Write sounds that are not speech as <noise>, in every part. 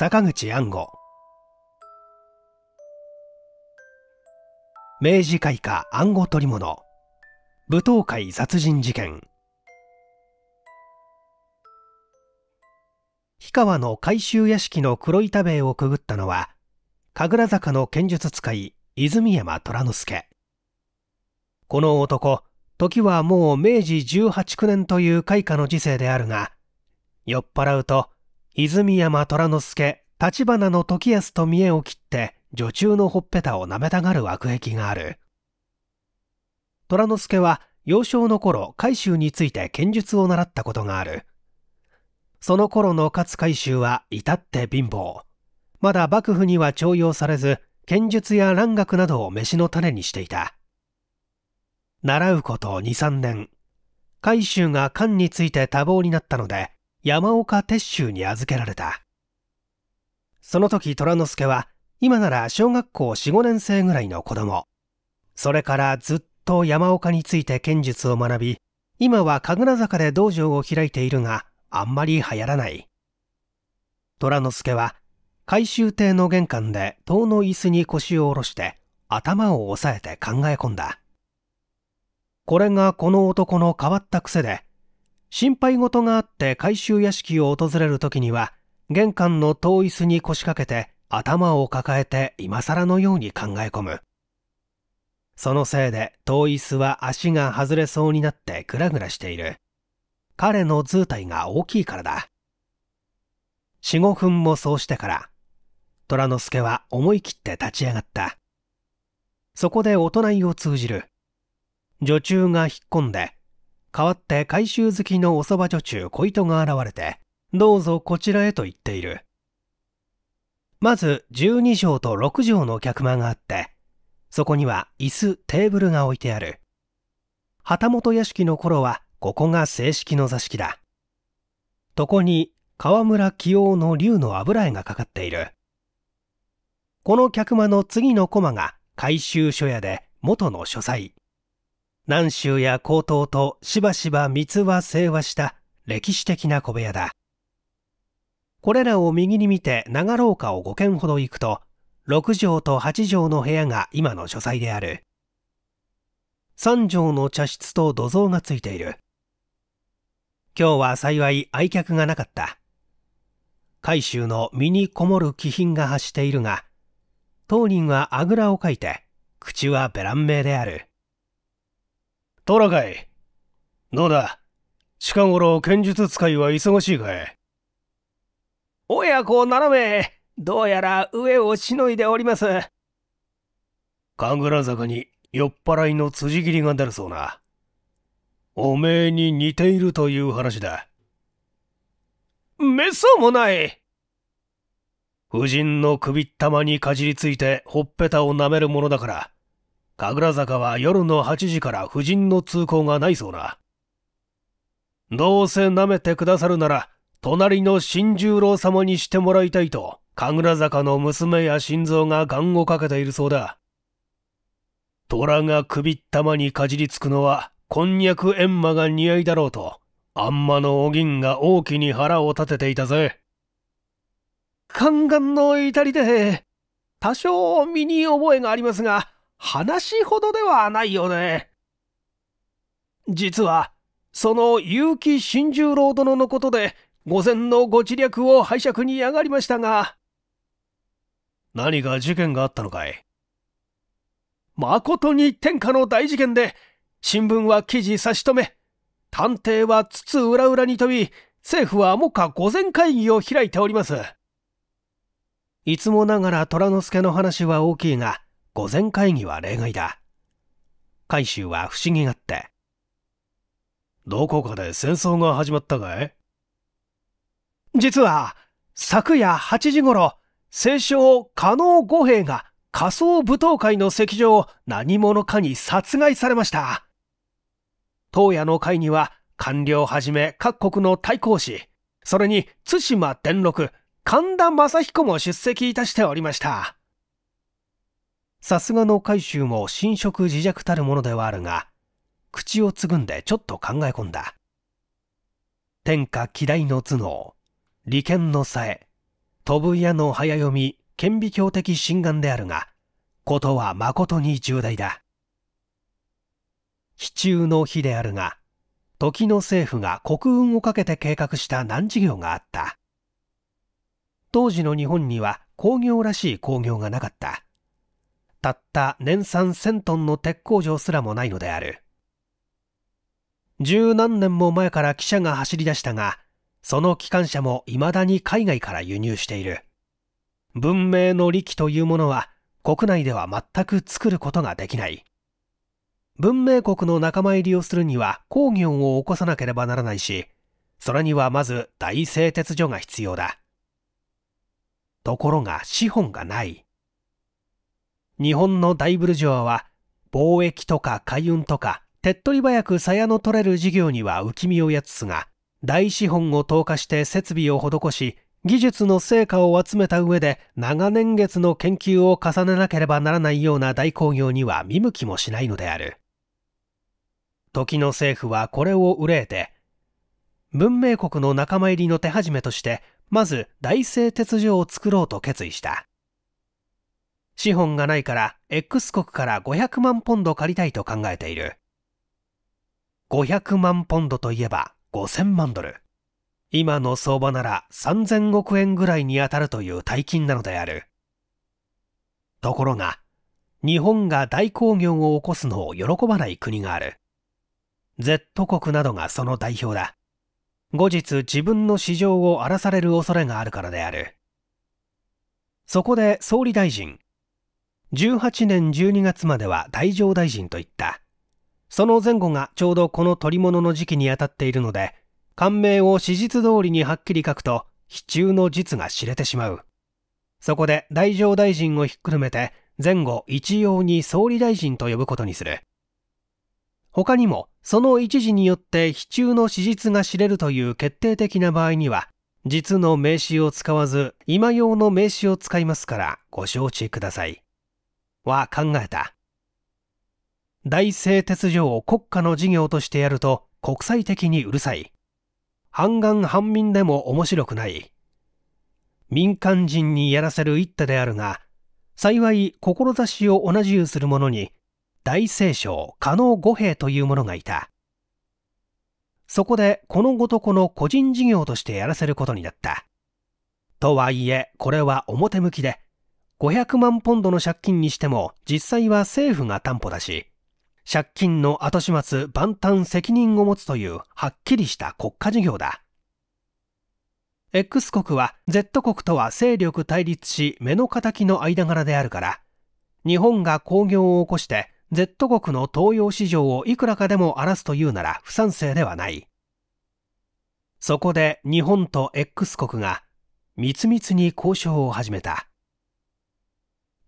坂口安吾明治開化暗号取り物舞踏会殺人事件氷川の改修屋敷の黒板塀をくぐったのは神楽坂の剣術使い泉山虎之助この男時はもう明治18 9年という開花の時世であるが酔っ払うと泉山虎之助、立花の時安と見栄を切って、女中のほっぺたを舐めたがる悪癖がある。虎之助は、幼少の頃、海舟について剣術を習ったことがある。その頃の勝海舟は、至って貧乏。まだ幕府には徴用されず、剣術や蘭学などを飯の種にしていた。習うこと2、3年。海舟が漢について多忙になったので、山岡鉄舟に預けられたその時虎之助は今なら小学校45年生ぐらいの子供それからずっと山岡について剣術を学び今は神楽坂で道場を開いているがあんまり流行らない虎之助は改修亭の玄関で塔の椅子に腰を下ろして頭を押さえて考え込んだこれがこの男の変わった癖で心配事があって回収屋敷を訪れる時には玄関の遠い椅子に腰掛けて頭を抱えて今更のように考え込むそのせいで遠い椅子は足が外れそうになってグラグラしている彼の図体が大きいからだ45分もそうしてから虎之助は思い切って立ち上がったそこでお隣を通じる女中が引っ込んで代わって回収好きのおそば女中小糸が現れて、どうぞこちらへと言っている。まず12畳と6畳の客間があって、そこには椅子、テーブルが置いてある。旗本屋敷の頃はここが正式の座敷だ。こに河村清夫の竜の油絵がかかっている。この客間の次の駒が回収書屋で元の書斎。南州や江東としばしば密は清和した歴史的な小部屋だ。これらを右に見て長廊下を5軒ほど行くと、6畳と8畳の部屋が今の書斎である。3畳の茶室と土蔵がついている。今日は幸い愛客がなかった。海州の身にこもる気品が発しているが、当人はあぐらをかいて、口はベラン名である。トラかいどうだ近頃剣術使いは忙しいかい親子斜めどうやら上をしのいでおります神楽坂に酔っ払いの辻斬りが出るそうなおめえに似ているという話だめそうもない夫人の首っ玉にかじりついてほっぺたを舐めるものだから神楽坂は夜の8時から婦人の通行がないそうな。どうせ舐めてくださるなら、隣の新十郎様にしてもらいたいと、神楽坂の娘や心臓が願をかけているそうだ。虎が首ったまにかじりつくのは、こんにゃく閻魔が似合いだろうと、あんまのお銀が大きに腹を立てていたぜ。宦官の至りで、多少身に覚えがありますが、話ほどではないよね。実は、その結城新十郎殿のことで、御前のご知略を拝借に上がりましたが。何か事件があったのかい誠に天下の大事件で、新聞は記事差し止め、探偵は津々浦々に飛び、政府は目下御前会議を開いております。いつもながら虎之助の話は大きいが、御前会議は例外だ。海舟は不思議がって。どこかで戦争が始まったかい実は、昨夜8時頃、清少加納五兵が仮想舞踏会の席上を何者かに殺害されました。当夜の会には官僚はじめ各国の対抗士、それに対馬伝六、神田正彦も出席いたしておりました。さすがの海舟も侵食自弱たるものではあるが口をつぐんでちょっと考え込んだ天下嫌大の頭脳利権のさえ飛ぶ矢の早読み顕微鏡的心眼であるがことは誠に重大だ非中の日であるが時の政府が国運をかけて計画した難事業があった当時の日本には工業らしい工業がなかったたった年産1000トンの鉄工場すらもないのである。十何年も前から汽車が走り出したが、その機関車も未だに海外から輸入している。文明の利器というものは国内では全く作ることができない。文明国の仲間入りをするには工業を起こさなければならないし、それにはまず大製鉄所が必要だ。ところが資本がない。日本の大ブルジョアは貿易とか海運とか手っ取り早く鞘の取れる事業には浮き身をやつすが大資本を投下して設備を施し技術の成果を集めた上で長年月の研究を重ねなければならないような大工業には見向きもしないのである時の政府はこれを憂えて文明国の仲間入りの手始めとしてまず大製鉄所を作ろうと決意した資本がないから X 国から500万ポンド借りたいと考えている。500万ポンドといえば5000万ドル。今の相場なら3000億円ぐらいに当たるという大金なのである。ところが、日本が大興行を起こすのを喜ばない国がある。Z 国などがその代表だ。後日自分の市場を荒らされる恐れがあるからである。そこで総理大臣、18年12月までは大乗大臣といった。その前後がちょうどこの取り物の時期にあたっているので、官名を史実通りにはっきり書くと、非中の実が知れてしまう。そこで大乗大臣をひっくるめて、前後一様に総理大臣と呼ぶことにする。他にも、その一時によって非中の史実が知れるという決定的な場合には、実の名詞を使わず、今用の名詞を使いますから、ご承知ください。は考えた大製鉄所を国家の事業としてやると国際的にうるさい半岸半民でも面白くない民間人にやらせる一手であるが幸い志を同じゆうする者に大聖少加納五兵という者がいたそこでこのごとこの個人事業としてやらせることになったとはいえこれは表向きで500万ポンドの借金にしても実際は政府が担保だし、借金の後始末万端責任を持つというはっきりした国家事業だ。X 国は Z 国とは勢力対立し目の敵の間柄であるから、日本が興行を起こして Z 国の東洋市場をいくらかでも荒らすというなら不賛成ではない。そこで日本と X 国が密密に交渉を始めた。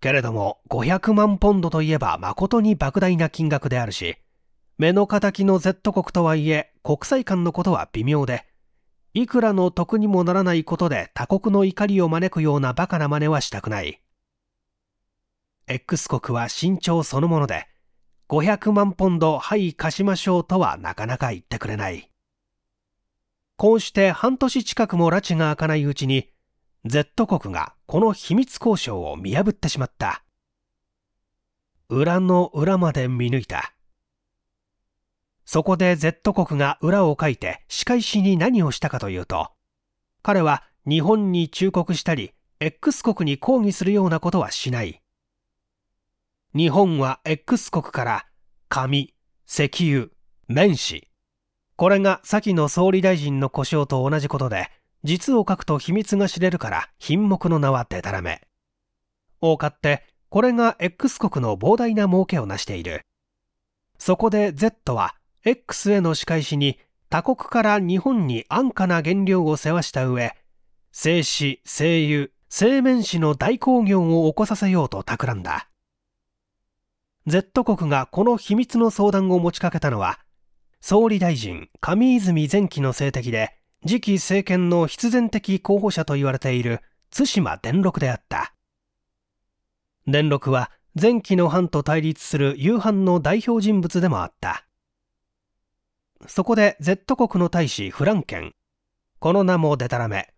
けれども500万ポンドといえば誠に莫大な金額であるし目の敵の Z 国とはいえ国際間のことは微妙でいくらの得にもならないことで他国の怒りを招くようなバカな真似はしたくない X 国は慎重そのもので500万ポンドはい貸しましょうとはなかなか言ってくれないこうして半年近くも拉致が開かないうちに Z 国がこの秘密交渉を見破ってしまった。裏の裏まで見抜いた。そこで Z 国が裏を書いて仕返しに何をしたかというと、彼は日本に忠告したり、X 国に抗議するようなことはしない。日本は X 国から紙、石油、面子これが先の総理大臣の故障と同じことで、実を書くと秘密が知れるから品目の名はデタラメ。を買って、これが X 国の膨大な儲けを成している。そこで Z は X への仕返しに他国から日本に安価な原料を世話した上、製紙、製油、製麺紙の大工業を起こさせようと企んだ。Z 国がこの秘密の相談を持ちかけたのは、総理大臣上泉前期の政敵で、次期政権の必然的候補者と言われている対馬伝六であった伝六は前期の藩と対立する夕飯の代表人物でもあったそこで Z 国の大使フランケンこの名もデタラメ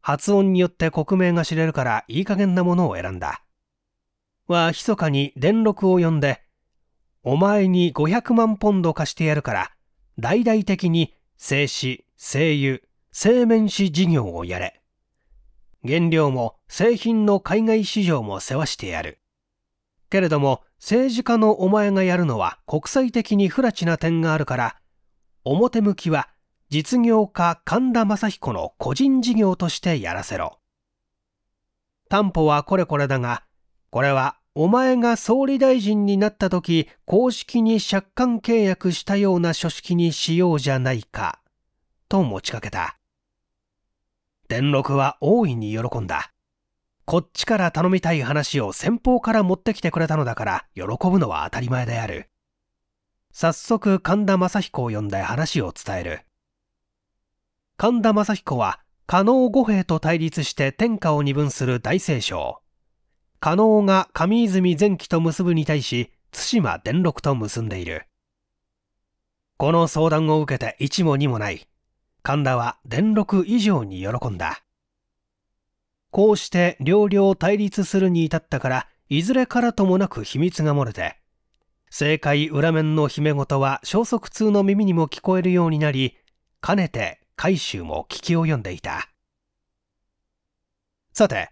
発音によって国名が知れるからいい加減なものを選んだは密かに伝録を呼んでお前に500万ポンド貸してやるから大々的に静止精油、製麺紙事業をやれ。原料も製品の海外市場も世話してやる。けれども、政治家のお前がやるのは国際的に不らちな点があるから、表向きは実業家神田正彦の個人事業としてやらせろ。担保はこれこれだが、これはお前が総理大臣になった時、公式に借款契約したような書式にしようじゃないか。と持ちかけた伝六は大いに喜んだこっちから頼みたい話を先方から持ってきてくれたのだから喜ぶのは当たり前である早速神田正彦を呼んで話を伝える神田正彦は加納五兵と対立して天下を二分する大聖将加納が上泉前期と結ぶに対し対馬伝六と結んでいるこの相談を受けて一も二もない神田は伝六以上に喜んだ。こうして両領対立するに至ったから、いずれからともなく秘密が漏れて、政界裏面の姫事は消息通の耳にも聞こえるようになり、かねて海舟も聞き及んでいた。さて、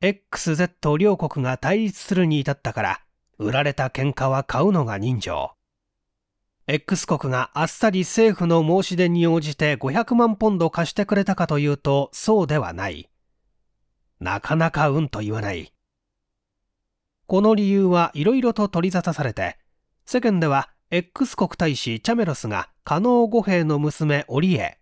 XZ 両国が対立するに至ったから、売られた喧嘩は買うのが人情。X 国があっさり政府の申し出に応じて500万ポンド貸してくれたかというとそうではない。なかなかうんと言わない。この理由はいろいろと取り沙汰されて、世間では X 国大使チャメロスが加納五兵の娘オリエ、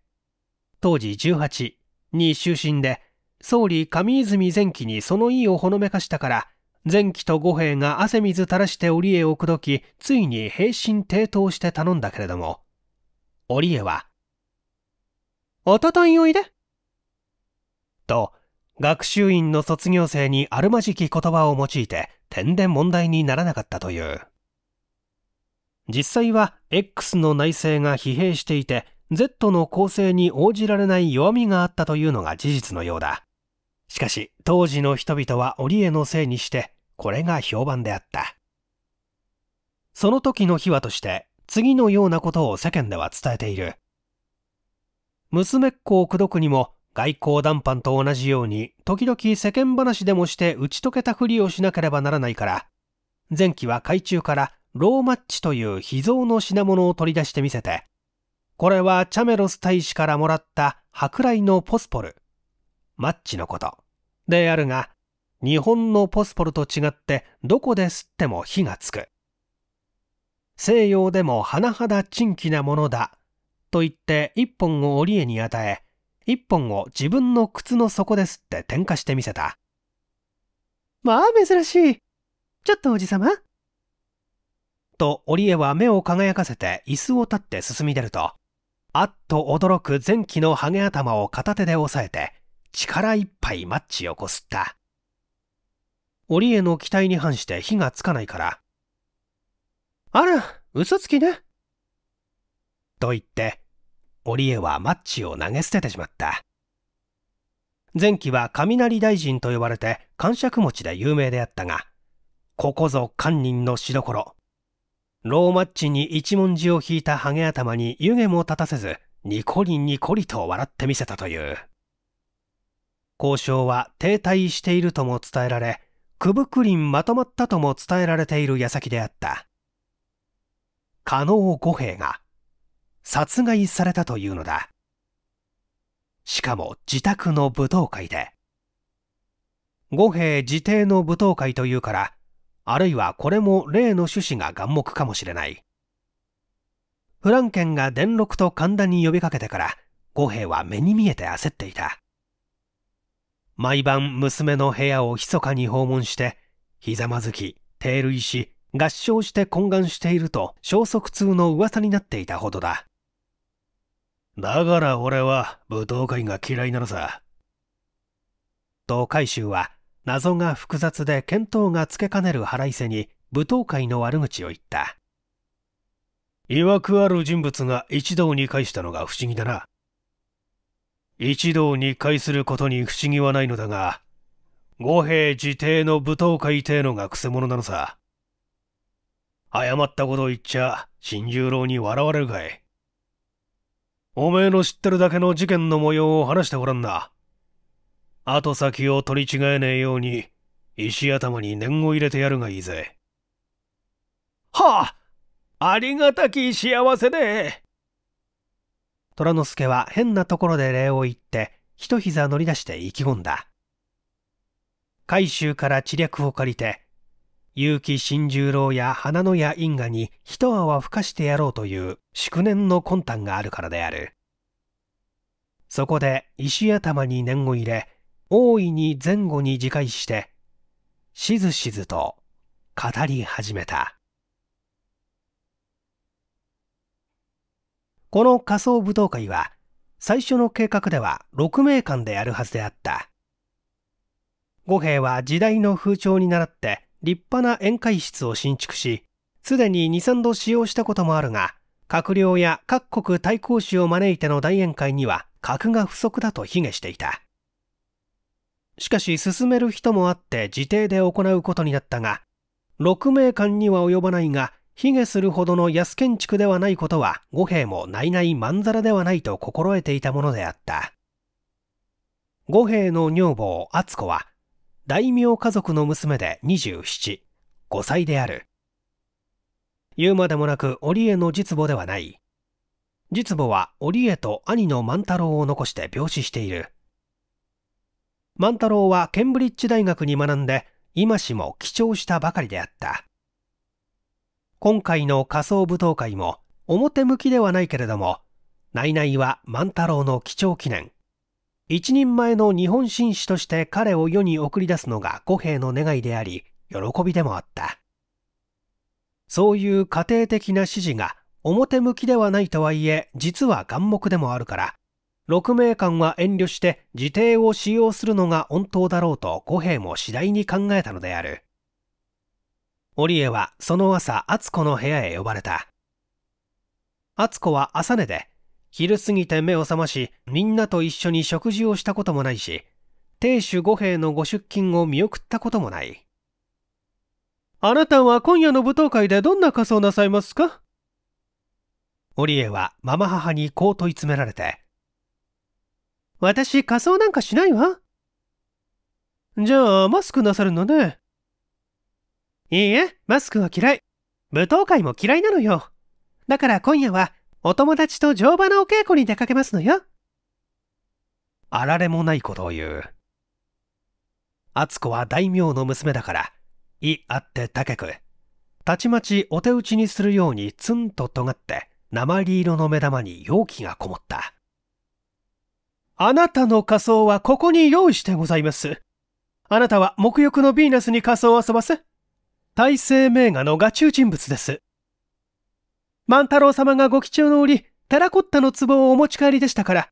当時18に就寝で、総理上泉前期にその意をほのめかしたから前期と五兵衛が汗水垂らして織江を口説き、ついに平身抵当して頼んだけれども、織江は、おとといおいでと、学習院の卒業生にあるまじき言葉を用いて、点で問題にならなかったという。実際は X の内政が疲弊していて、Z の構成に応じられない弱みがあったというのが事実のようだ。しかし、当時の人々は織江のせいにして、これが評判であったその時の秘話として次のようなことを世間では伝えている娘っ子を口説くにも外交談判と同じように時々世間話でもして打ち解けたふりをしなければならないから前期は海中からローマッチという秘蔵の品物を取り出してみせてこれはチャメロス大使からもらった舶来のポスポルマッチのことであるが日本のポスポルと違ってどこで吸っても火がつく。西洋でも甚だ珍奇なものだと言って一本を織江に与え、一本を自分の靴の底ですって点火してみせた。まあ珍しい。ちょっとおじさま。と織江は目を輝かせて椅子を立って進み出ると、あっと驚く前期のハゲ頭を片手で押さえて、力いっぱいマッチをこすった。折江の期待に反して火がつかないから。あら、嘘つきね。と言って、折江はマッチを投げ捨ててしまった。前期は雷大臣と呼ばれて感触持ちで有名であったが、ここぞ官人のしどころ。ローマッチに一文字を引いたハゲ頭に湯気も立たせず、ニコリニコリと笑ってみせたという。交渉は停滞しているとも伝えられ、くぶくりんまとまったとも伝えられている矢先であった。加納五兵衛が殺害されたというのだ。しかも自宅の舞踏会で。五兵衛自邸の舞踏会というから、あるいはこれも例の趣旨が眼目かもしれない。フランケンが伝録と神田に呼びかけてから、五兵衛は目に見えて焦っていた。毎晩娘の部屋を密かに訪問して、ひざまずき、低類し、合唱して懇願していると消息痛の噂になっていたほどだ。だから俺は舞踏会が嫌いなのさ。と海舟は謎が複雑で見当がつけかねる腹いせに舞踏会の悪口を言った。曰くある人物が一堂に会したのが不思議だな。一同に会することに不思議はないのだが、五兵自邸の舞踏会程のがくせ者なのさ。誤ったことを言っちゃ、新十郎に笑われるかい。おめえの知ってるだけの事件の模様を話してごらんな。後先を取り違えねえように、石頭に念を入れてやるがいいぜ。はあありがたき幸せで虎之助は変なところで礼を言って、一膝乗り出して意気込んだ。海州から知略を借りて、結城新十郎や花野や因果に一泡吹かしてやろうという祝念の魂胆があるからである。そこで石頭に念を入れ、大いに前後に自戒して、しずしずと語り始めた。この仮想舞踏会は最初の計画では6名間でやるはずであった五兵衛は時代の風潮に倣って立派な宴会室を新築しすでに23度使用したこともあるが閣僚や各国対抗使を招いての大宴会には格が不足だと卑下していたしかし進める人もあって自邸で行うことになったが6名間には及ばないが卑下するほどの安建築ではないことは五兵も内々まんざらではないと心得ていたものであった五兵の女房敦子は大名家族の娘で275歳である言うまでもなく織江の実母ではない実母は織江と兄の万太郎を残して病死している万太郎はケンブリッジ大学に学んで今しも記帳したばかりであった今回の仮想舞踏会も表向きではないけれども、内々は万太郎の貴重記念。一人前の日本紳士として彼を世に送り出すのが五兵の願いであり、喜びでもあった。そういう家庭的な指示が表向きではないとはいえ、実は眼目でもあるから、鹿鳴館は遠慮して自邸を使用するのが本当だろうと五兵も次第に考えたのである。織江はその朝厚子の部屋へ呼ばれた厚子は朝寝で昼過ぎて目を覚ましみんなと一緒に食事をしたこともないし亭主五兵のご出勤を見送ったこともないあなたは今夜の舞踏会でどんな仮装なさいますか織江はママ母にこう問い詰められて私仮装なんかしないわじゃあマスクなさるのねいいえ、マスクは嫌い。舞踏会も嫌いなのよ。だから今夜は、お友達と乗馬のお稽古に出かけますのよ。あられもないことを言う。厚子は大名の娘だから、いあって高く、たちまちお手打ちにするようにツンと尖って、鉛色の目玉に容器がこもった。あなたの仮装はここに用意してございます。あなたは沐浴のヴィーナスに仮装を遊ばせ大成名画の画中人物です。万太郎様がご貴重の折、テラコッタの壺をお持ち帰りでしたから、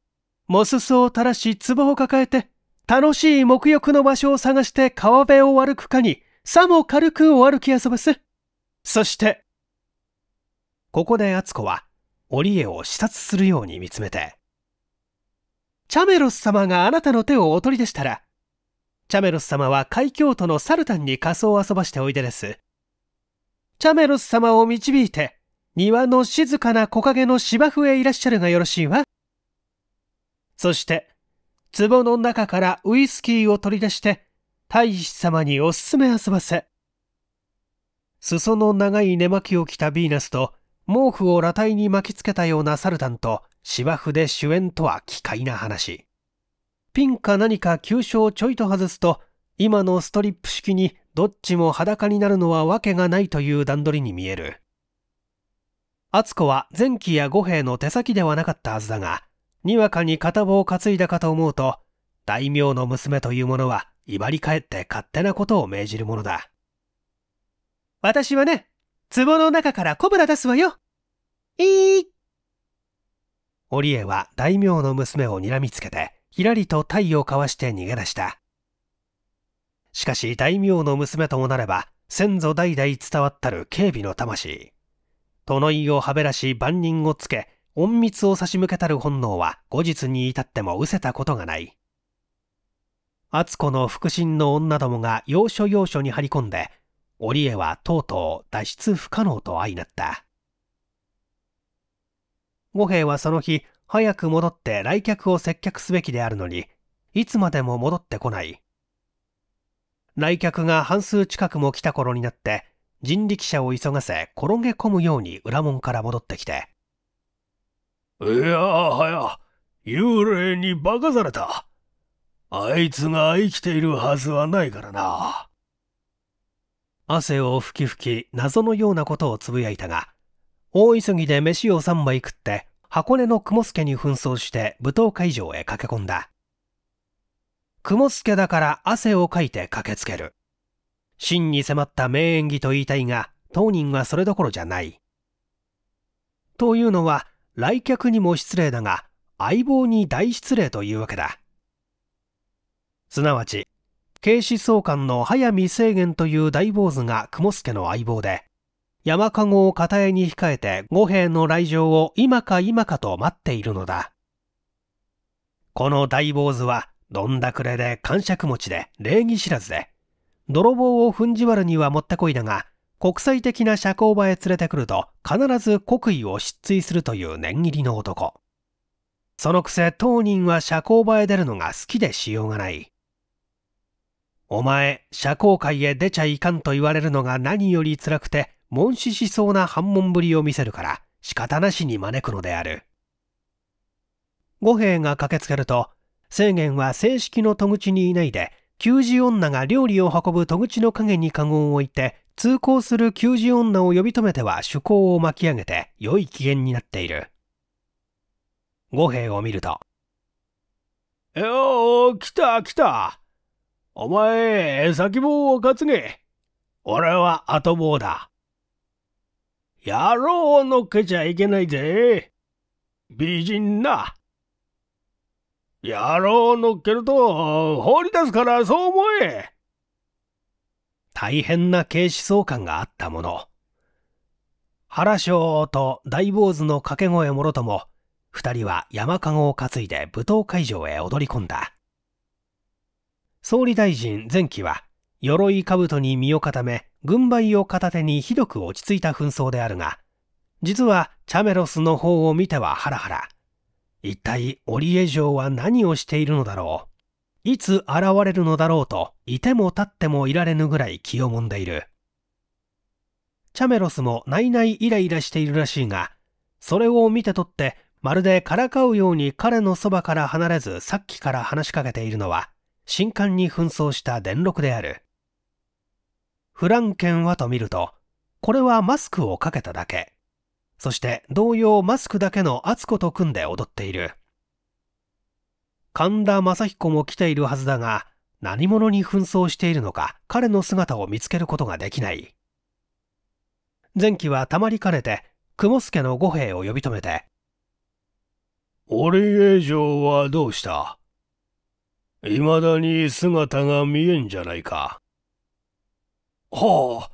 モススを垂らし壺を抱えて、楽しい沐浴の場所を探して川辺を歩くかに、さも軽くお歩き遊ばす。そして、ここで敦子は、織江を視察するように見つめて、チャメロス様があなたの手をお取りでしたら、チャメロス様は海峡都のサルタンに仮装を遊ばしておいでです。チャメロス様を導いて、庭の静かな木陰の芝生へいらっしゃるがよろしいわ。そして、壺の中からウイスキーを取り出して、大使様におすすめ遊ばせ。裾の長い寝巻きを着たヴィーナスと、毛布を裸体に巻きつけたようなサルタンと芝生で主演とは奇怪な話。ピンか何か急所をちょいと外すと、今のストリップ式にどっちも裸になるのはわけがないという段取りに見える。敦子は前期や五兵の手先ではなかったはずだが、にわかに片棒を担いだかと思うと、大名の娘というものは威張り返って勝手なことを命じるものだ。私はね、壺の中からコブラ出すわよ。いい、織江は大名の娘を睨みつけて、ひらりと太をかわして逃げ出した。しかし大名の娘ともなれば、先祖代々伝わったる警備の魂。殿井をはべらし万人をつけ、隠密を差し向けたる本能は後日に至っても失せたことがない。敦子の腹心の女どもが要所要所に張り込んで、織江はとうとう脱出不可能と相なった。五兵はその日、早く戻って来客を接客すべきであるのに、いつまでも戻ってこない。来客が半数近くも来た頃になって、人力車を急がせ転げ込むように裏門から戻ってきて。いやはや、幽霊に化かされた。あいつが生きているはずはないからな。汗をふきふき謎のようなことをつぶやいたが、大急ぎで飯を3杯食って箱根の雲助に紛争して舞踏会場へ駆け込んだ。雲助だから汗をかいて駆けつける。真に迫った名演技と言いたいが、当人はそれどころじゃない。というのは、来客にも失礼だが、相棒に大失礼というわけだ。すなわち、警視総監の早見正源という大坊主が雲助の相棒で、山籠を片江に控えて五兵の来場を今か今かと待っているのだ。この大坊主はどんだくれで感触持ちで礼儀知らずで、泥棒をふんじわるにはもってこいだが、国際的な社交場へ連れてくると必ず国威を失墜するという念入りの男。そのくせ当人は社交場へ出るのが好きでしようがない。お前、社交界へ出ちゃいかんと言われるのが何より辛くて、悶死しそうな反問ぶりを見せるから仕方なしに招くのである。五兵が駆けつけると、制限は正式の戸口にいないで、給仕女が料理を運ぶ戸口の陰に籠を置いて、通行する給仕女を呼び止めては趣向を巻き上げて、良い機嫌になっている。五兵を見ると、よう、来た来た。お前、先棒を担げ。俺は後棒だ。野郎を乗っけちゃいけないぜ。美人な。野郎を乗っけると放り出すからそう思え。大変な警視総監があったもの。原章と大坊主の掛け声もろとも、二人は山籠を担いで舞踏会場へ踊り込んだ。総理大臣前期は、鎧兜に身を固め、軍配を片手にひどく落ち着いた紛争であるが、実はチャメロスの方を見てはハラハラ。一体オリエ城は何をしているのだろういつ現れるのだろうと、いても立ってもいられぬぐらい気をもんでいる。チャメロスも内々イライラしているらしいが、それを見て取って、まるでからかうように彼のそばから離れずさっきから話しかけているのは、新刊に紛争した伝録である。フランケンはと見ると、これはマスクをかけただけ。そして同様マスクだけの敦子と組んで踊っている。神田正彦も来ているはずだが、何者に紛争しているのか彼の姿を見つけることができない。前期はたまりかねて、雲助の五兵を呼び止めて、織江城はどうした未だに姿が見えんじゃないか。は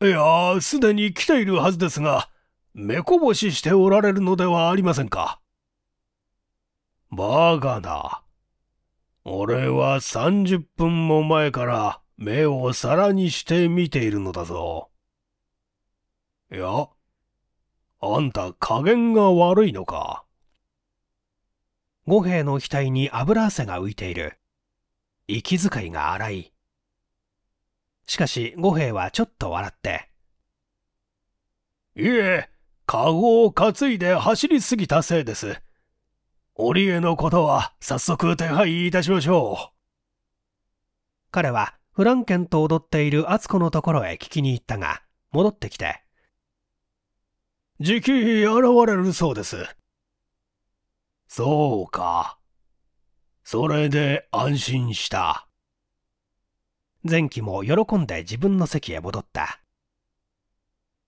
あ、いや、すでに来ているはずですが、目こぼししておられるのではありませんか。バーガーだ。俺は30分も前から目を皿にして見ているのだぞ。いや、あんた加減が悪いのか。五兵の額に油汗が浮いている。息遣いが荒い。しかし五兵衛はちょっと笑って。いえ、カゴを担いで走りすぎたせいです。折江のことは早速手配いたしましょう。彼はフランケンと踊っているツ子のところへ聞きに行ったが、戻ってきて。じき現れるそうです。そうか。それで安心した。前期も喜んで自分の席へ戻った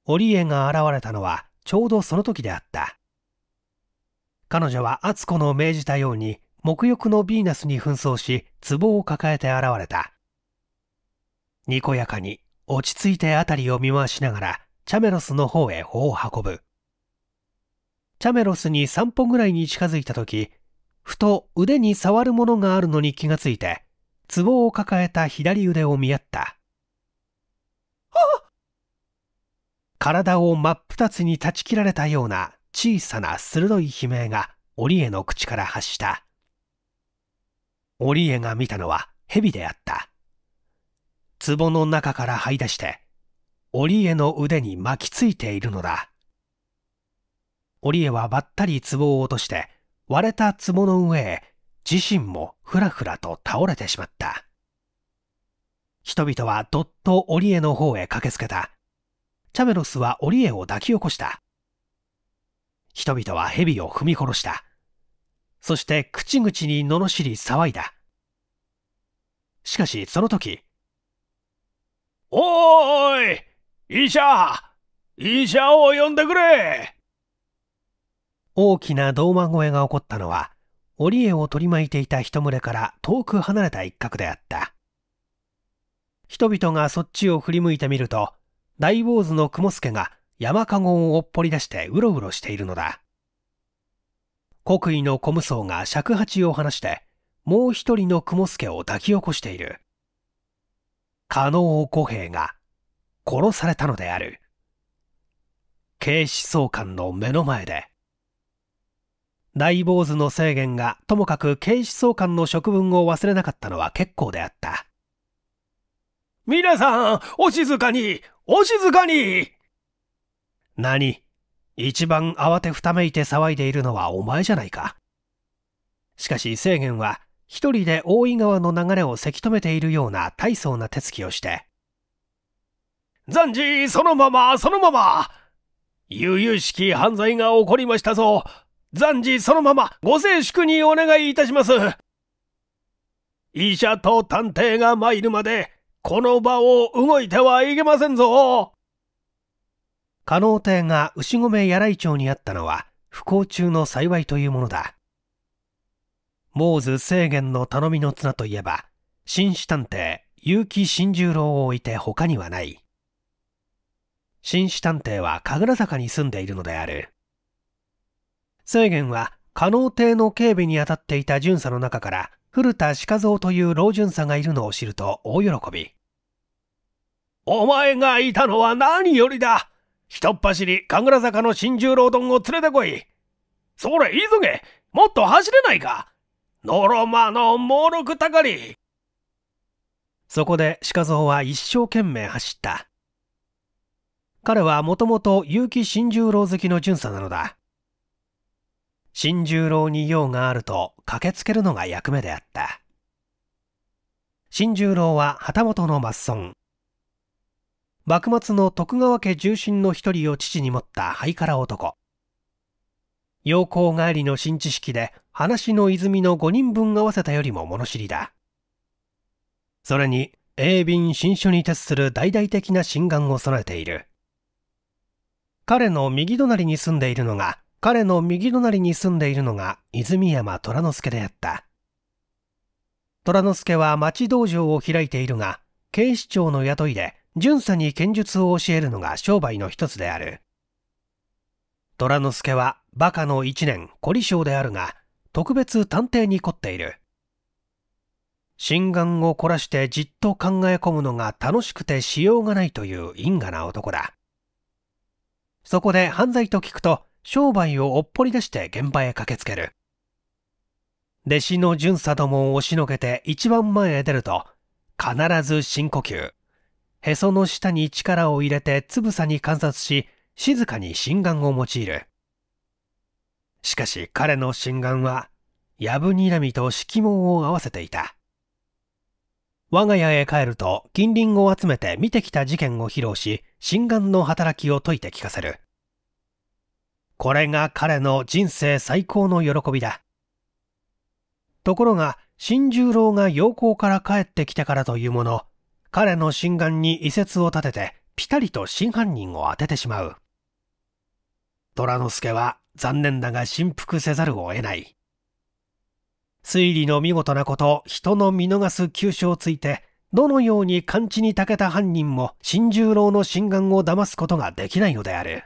織江が現れたのはちょうどその時であった彼女は厚子の命じたように沐浴のヴィーナスに紛争し壺を抱えて現れたにこやかに落ち着いて辺りを見回しながらチャメロスの方へ歩を運ぶチャメロスに3歩ぐらいに近づいた時ふと腕に触るものがあるのに気がついて壺を抱えた左腕を見合った。体を真っ二つに断ち切られたような小さな鋭い悲鳴が織江の口から発した。織江が見たのは蛇であった。壺の中から這い出して、織江の腕に巻きついているのだ。織江はばったり壺を落として、割れた壺の上へ自身もふらふらと倒れてしまった。人々はどっと織江の方へ駆けつけた。チャメロスは織江を抱き起こした。人々は蛇を踏み殺した。そして口々に罵り騒いだ。しかしその時、おーい医者医者を呼んでくれ大きなーマ声が起こったのは、織江を取り巻いていた人群れから遠く離れた一角であった人々がそっちを振り向いてみると大坊主の雲助が山籠をおっぽり出してうろうろしているのだ国威の小無双が尺八を離してもう一人の雲助を抱き起こしている加納五兵が殺されたのである警視総監の目の前で大坊主の制限がともかく警視総監の職分を忘れなかったのは結構であった。皆さん、お静かにお静かに何一番慌てふためいて騒いでいるのはお前じゃないか。しかし制限は一人で大井川の流れをせき止めているような大層な手つきをして。残事そのままそのまま悠々しき犯罪が起こりましたぞ暫時そのままご静粛にお願いいたします。医者と探偵が参るまで、この場を動いてはいけませんぞ。加納邸が牛込屋来町にあったのは、不幸中の幸いというものだ。モーズ制限の頼みの綱といえば、紳士探偵、結城新十郎を置いて他にはない。紳士探偵は神楽坂に住んでいるのである。制限は可能艇の警備に当たっていた巡査の中から古田鹿蔵という老巡査がいるのを知ると大喜び。お前がいたのは何よりだひとっ走り神楽坂の新十郎丼を連れてこいそれ急げもっと走れないかノロマの猛禄たかりそこで鹿蔵は一生懸命走った。彼はもともと結城新十郎好きの巡査なのだ。新十郎に用があると駆けつけるのが役目であった新十郎は旗本の末孫幕末の徳川家重臣の一人を父に持ったハイカラ男陽光帰りの新知識で話の泉の5人分合わせたよりも物知りだそれに鋭敏新書に徹する大々的な心眼を備えている彼の右隣に住んでいるのが彼の右隣に住んでいるのが泉山虎之助であった。虎之助は町道場を開いているが、警視庁の雇いで巡査に剣術を教えるのが商売の一つである。虎之助は馬鹿の一年凝り性であるが、特別探偵に凝っている。心眼を凝らしてじっと考え込むのが楽しくてしようがないという因果な男だ。そこで犯罪と聞くと商売をおっぽり出して現場へ駆けつける。弟子の巡査どもを押しのけて一番前へ出ると、必ず深呼吸。へその下に力を入れてつぶさに観察し、静かに心眼を用いる。しかし彼の心眼は、やぶにらみと色紋を合わせていた。我が家へ帰ると、近隣を集めて見てきた事件を披露し、心眼の働きを解いて聞かせる。これが彼の人生最高の喜びだ。ところが、新十郎が陽光から帰ってきてからというもの、彼の心眼に遺説を立てて、ぴたりと真犯人を当ててしまう。虎之助は残念だが振幅せざるを得ない。推理の見事なこと、人の見逃す急所をついて、どのように勘違いに長けた犯人も新十郎の心眼を騙すことができないのである。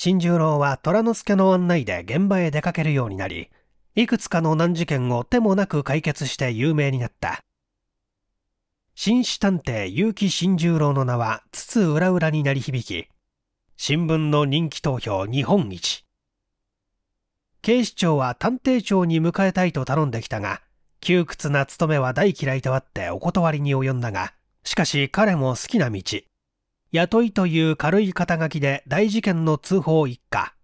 新十郎は虎之助の案内で現場へ出かけるようになり、いくつかの難事件を手もなく解決して有名になった。紳士探偵結城新十郎の名は津々浦々に鳴り響き、新聞の人気投票日本一。警視庁は探偵庁に迎えたいと頼んできたが、窮屈な務めは大嫌いとあってお断りに及んだが、しかし彼も好きな道、雇いという軽い肩書きで大事件の通報一課。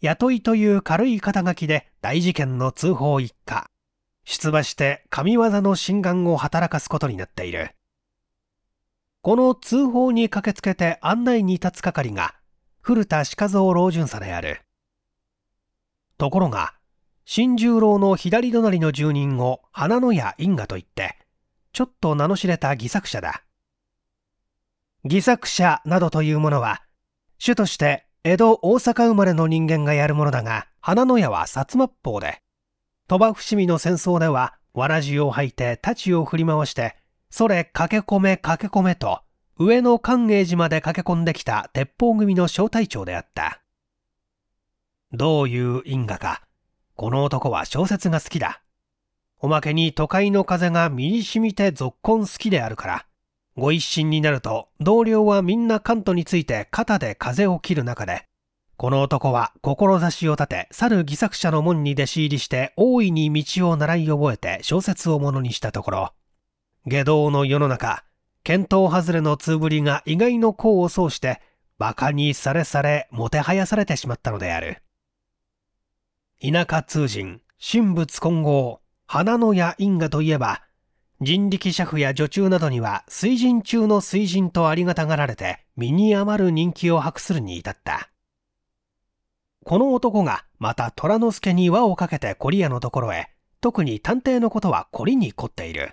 雇いという軽い肩書きで大事件の通報一課。出馬して神業の心眼を働かすことになっている。この通報に駆けつけて案内に立つ係が、古田鹿蔵老巡査である。ところが、新十郎の左隣の住人を花野屋因果と言って、ちょっと名の知れた偽作者だ。偽作者などというものは、主として江戸大阪生まれの人間がやるものだが、花の屋は薩摩っぽで、鳥羽伏見の戦争では、わらじを履いて太刀を振り回して、それ駆け込め駆け込めと、上野寛永寺まで駆け込んできた鉄砲組の小隊長であった。どういう因果か、この男は小説が好きだ。おまけに都会の風が身に染みてぞっこん好きであるから、ご一心になると同僚はみんなカントについて肩で風を切る中でこの男は志を立て猿偽作者の門に弟子入りして大いに道を習い覚えて小説をものにしたところ下道の世の中見当外れのつぶりが意外の功を奏して馬鹿にされされもてはやされてしまったのである田舎通人神仏混合花のや因果といえば人力車夫や女中などには水人中の水人とありがたがられて身に余る人気を博するに至った。この男がまた虎之助に輪をかけてコリアのところへ、特に探偵のことは懲りに凝っている。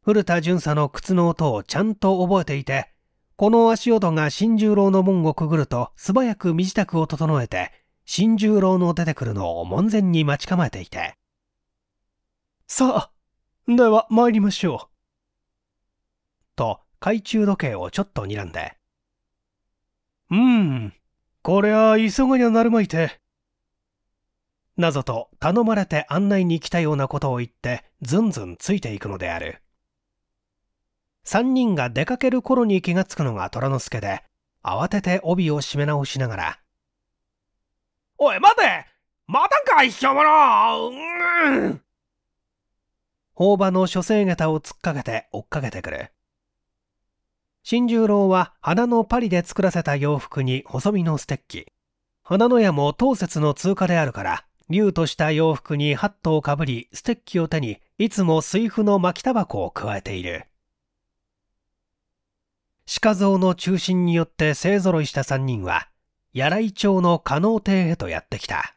古田巡査の靴の音をちゃんと覚えていて、この足音が新十郎の門をくぐると素早く身支度を整えて、新十郎の出てくるのを門前に待ち構えていて。さあ、では参りましょう。と、懐中時計をちょっと睨んで。うーん、こりゃ急がにゃなるまいて。なぞと頼まれて案内に来たようなことを言ってずんずんついていくのである。三人が出かける頃に気がつくのが虎之助で、慌てて帯を締め直しながら。おい、待て待たんか、一生ものうん砲場の諸星桁を突っかけて追っかけてくる。新十郎は花のパリで作らせた洋服に細身のステッキ。花の屋も当節の通過であるから、竜とした洋服にハットをかぶり、ステッキを手に、いつも水布の巻きタバコを加えている。鹿像の中心によって勢ぞろいした3人は、屋来町の加納邸へとやってきた。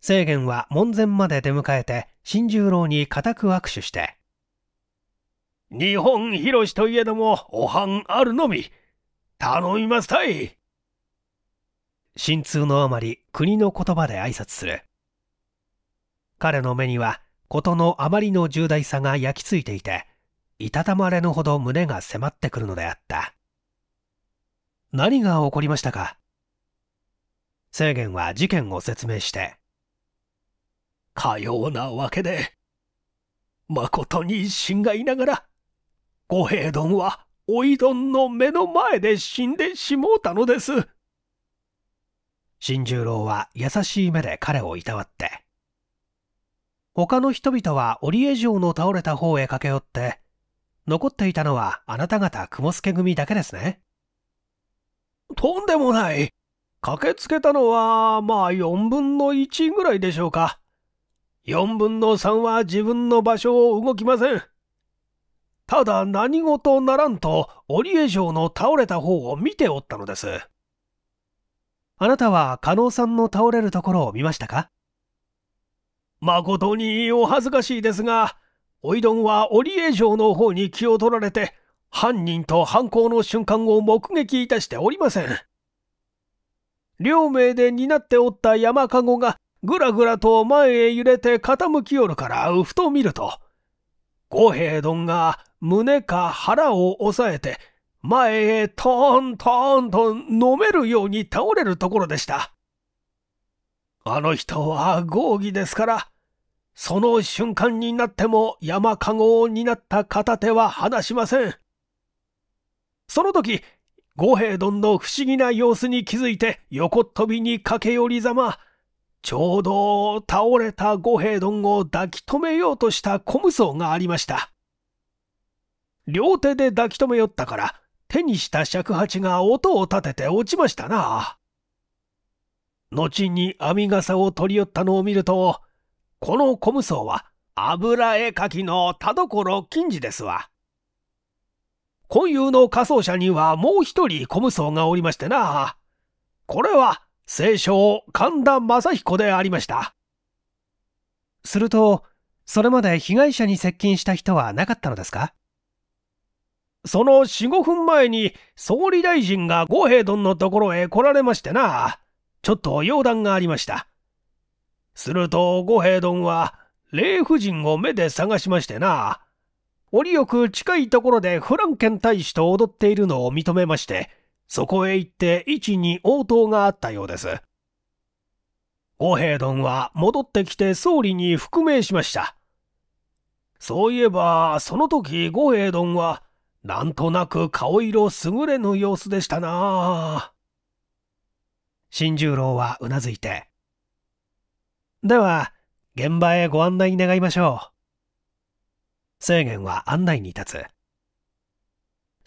制限は門前まで出迎えて、新十郎に固く握手して、日本広しといえども、おはんあるのみ、頼みますたい。心痛のあまり国の言葉で挨拶する。彼の目には、事のあまりの重大さが焼き付いていて、いたたまれぬほど胸が迫ってくるのであった。何が起こりましたか制限は事件を説明して、かようなわけでまことに心外ながら五平丼はおいどんの目の前で死んでしもうたのです。新十郎は優しい目で彼をいたわって。他の人々は織江城の倒れた方へ駆け寄って、残っていたのはあなた方雲助組だけですね。とんでもない。駆けつけたのは、まあ4分の1ぐらいでしょうか。4分の3は自分の場所を動きません。ただ何事ならんと織江城の倒れた方を見ておったのです。あなたは加納さんの倒れるところを見ましたか誠にお恥ずかしいですが、おいどんは織江城の方に気を取られて、犯人と犯行の瞬間を目撃いたしておりません。両名で担っておった山籠がぐらぐらと前へ揺れて傾きよるから、うふと見ると、五平どんが胸か腹を押さえて、前へトントンと飲めるように倒れるところでした。あの人は豪議ですから、その瞬間になっても山籠を担った片手は離しません。その時、五平どんの不思議な様子に気づいて横っ飛びに駆け寄りざま、ちょうど倒れた五平どんを抱きとめようとした小無双がありました。両手で抱きとめよったから、手にした尺八が音を立てて落ちましたな。後に編み笠を取り寄ったのを見ると、この小無双は油絵描きの田所金次ですわ。今遊の仮装者にはもう一人小無双がおりましてな。これは聖書神田正彦でありました。すると、それまで被害者に接近した人はなかったのですかその4、5分前に総理大臣が五平殿のところへ来られましてな。ちょっと容談がありました。すると五平殿は、霊婦人を目で探しましてな。折よく近いところでフランケン大使と踊っているのを認めまして、そこへ行って位置に応答があったようです。五平殿は戻ってきて総理に復命しました。そういえば、その時五平殿は、なんとなく顔色優れぬ様子でしたな新十郎はうなずいて。では、現場へご案内願いましょう。制限は案内に立つ。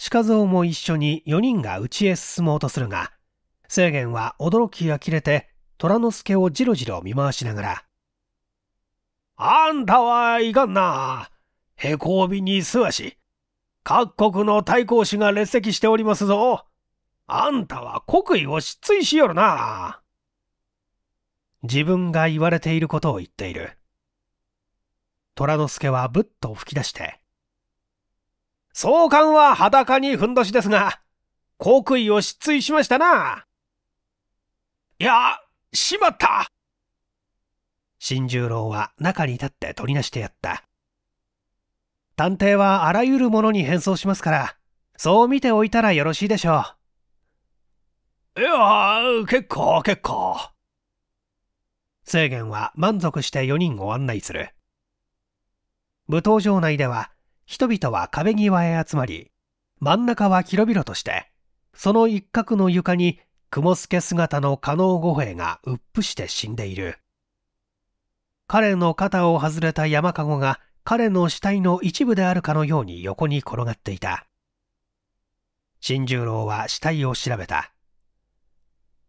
鹿蔵も一緒に4人が家へ進もうとするが、制限は驚き切れて、虎之助をじろじろ見回しながら、あんたはいかんな。へこびにすわし。各国の対抗士が列席しておりますぞ。あんたは国威を失墜しよるな。自分が言われていることを言っている。虎之助はぶっと吹き出して、総監は裸にふんどしですが、航空を失墜しましたな。いや、しまった新十郎は中に立って取りなしてやった。探偵はあらゆるものに変装しますから、そう見ておいたらよろしいでしょう。いや、結構結構。制限は満足して4人を案内する。舞踏場内では人々は壁際へ集まり、真ん中は広々として、その一角の床に雲助姿の加納五兵衛がうっぷして死んでいる。彼の肩を外れた山籠が彼の死体の一部であるかのように横に転がっていた。新十郎は死体を調べた。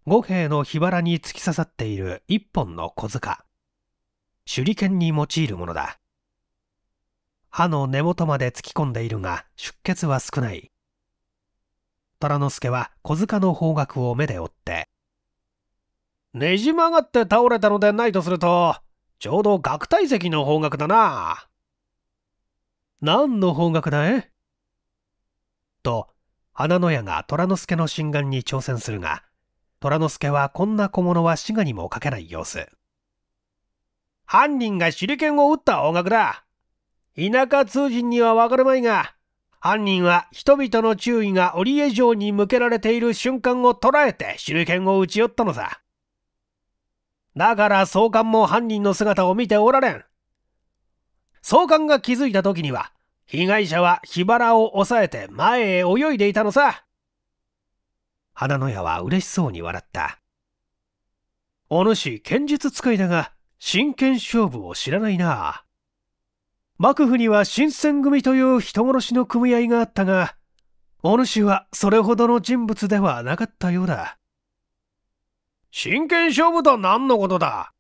五兵衛の火腹に突き刺さっている一本の小塚。手裏剣に用いるものだ。歯の根元まで突き込んでいるが出血は少ない虎之助は小塚の方角を目で追ってねじ曲がって倒れたのでないとするとちょうど学体席の方角だな何の方角だいと花の矢が虎之助の心眼に挑戦するが虎之助はこんな小物は滋賀にもかけない様子犯人が手裏剣を打った方角だ田舎通人にはわかるまいが、犯人は人々の注意が織江城に向けられている瞬間を捉えて手裏剣を打ち寄ったのさ。だから総監も犯人の姿を見ておられん。総監が気づいた時には、被害者は火腹を押さえて前へ泳いでいたのさ。花の屋は嬉しそうに笑った。お主、剣術使いだが、真剣勝負を知らないな。幕府には新選組という人殺しの組合があったが、お主はそれほどの人物ではなかったようだ。真剣勝負と何のことだ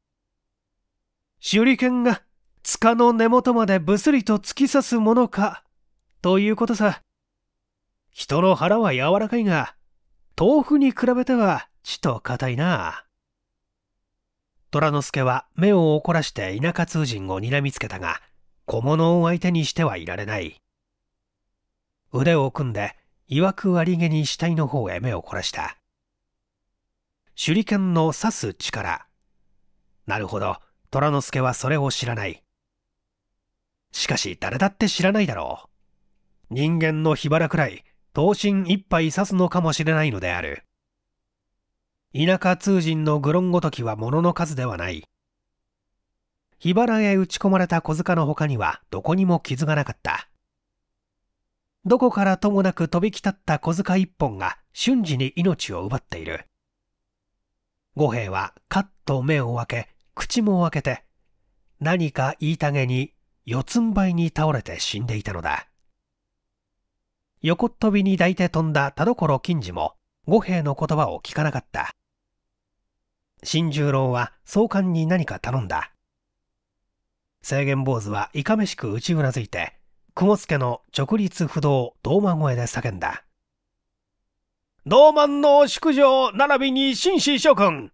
手裏剣が塚の根元までぶすりと突き刺すものか、ということさ。人の腹は柔らかいが、豆腐に比べてはちと硬いな。虎之助は目を怒らして田舎通人を睨みつけたが、小物を相手にしてはいられない。腕を組んで、曰くありげに死体の方へ目を凝らした。手裏剣の刺す力。なるほど、虎之助はそれを知らない。しかし誰だって知らないだろう。人間の火腹くらい、刀身一杯刺すのかもしれないのである。田舎通人の愚論ごときは物の数ではない。火腹へ打ち込まれた小塚の他にはどこにも傷がなかった。どこからともなく飛び来たった小塚一本が瞬時に命を奪っている。五兵衛はカッと目を開け、口も開けて、何か言いたげに四つん這いに倒れて死んでいたのだ。横っ飛びに抱いて飛んだ田所金次も五兵衛の言葉を聞かなかった。新十郎は総監に何か頼んだ。制限坊主はいかめしく打ちうなずいて、雲助の直立不動道満声で叫んだ。道満の宿女並びに紳士諸君、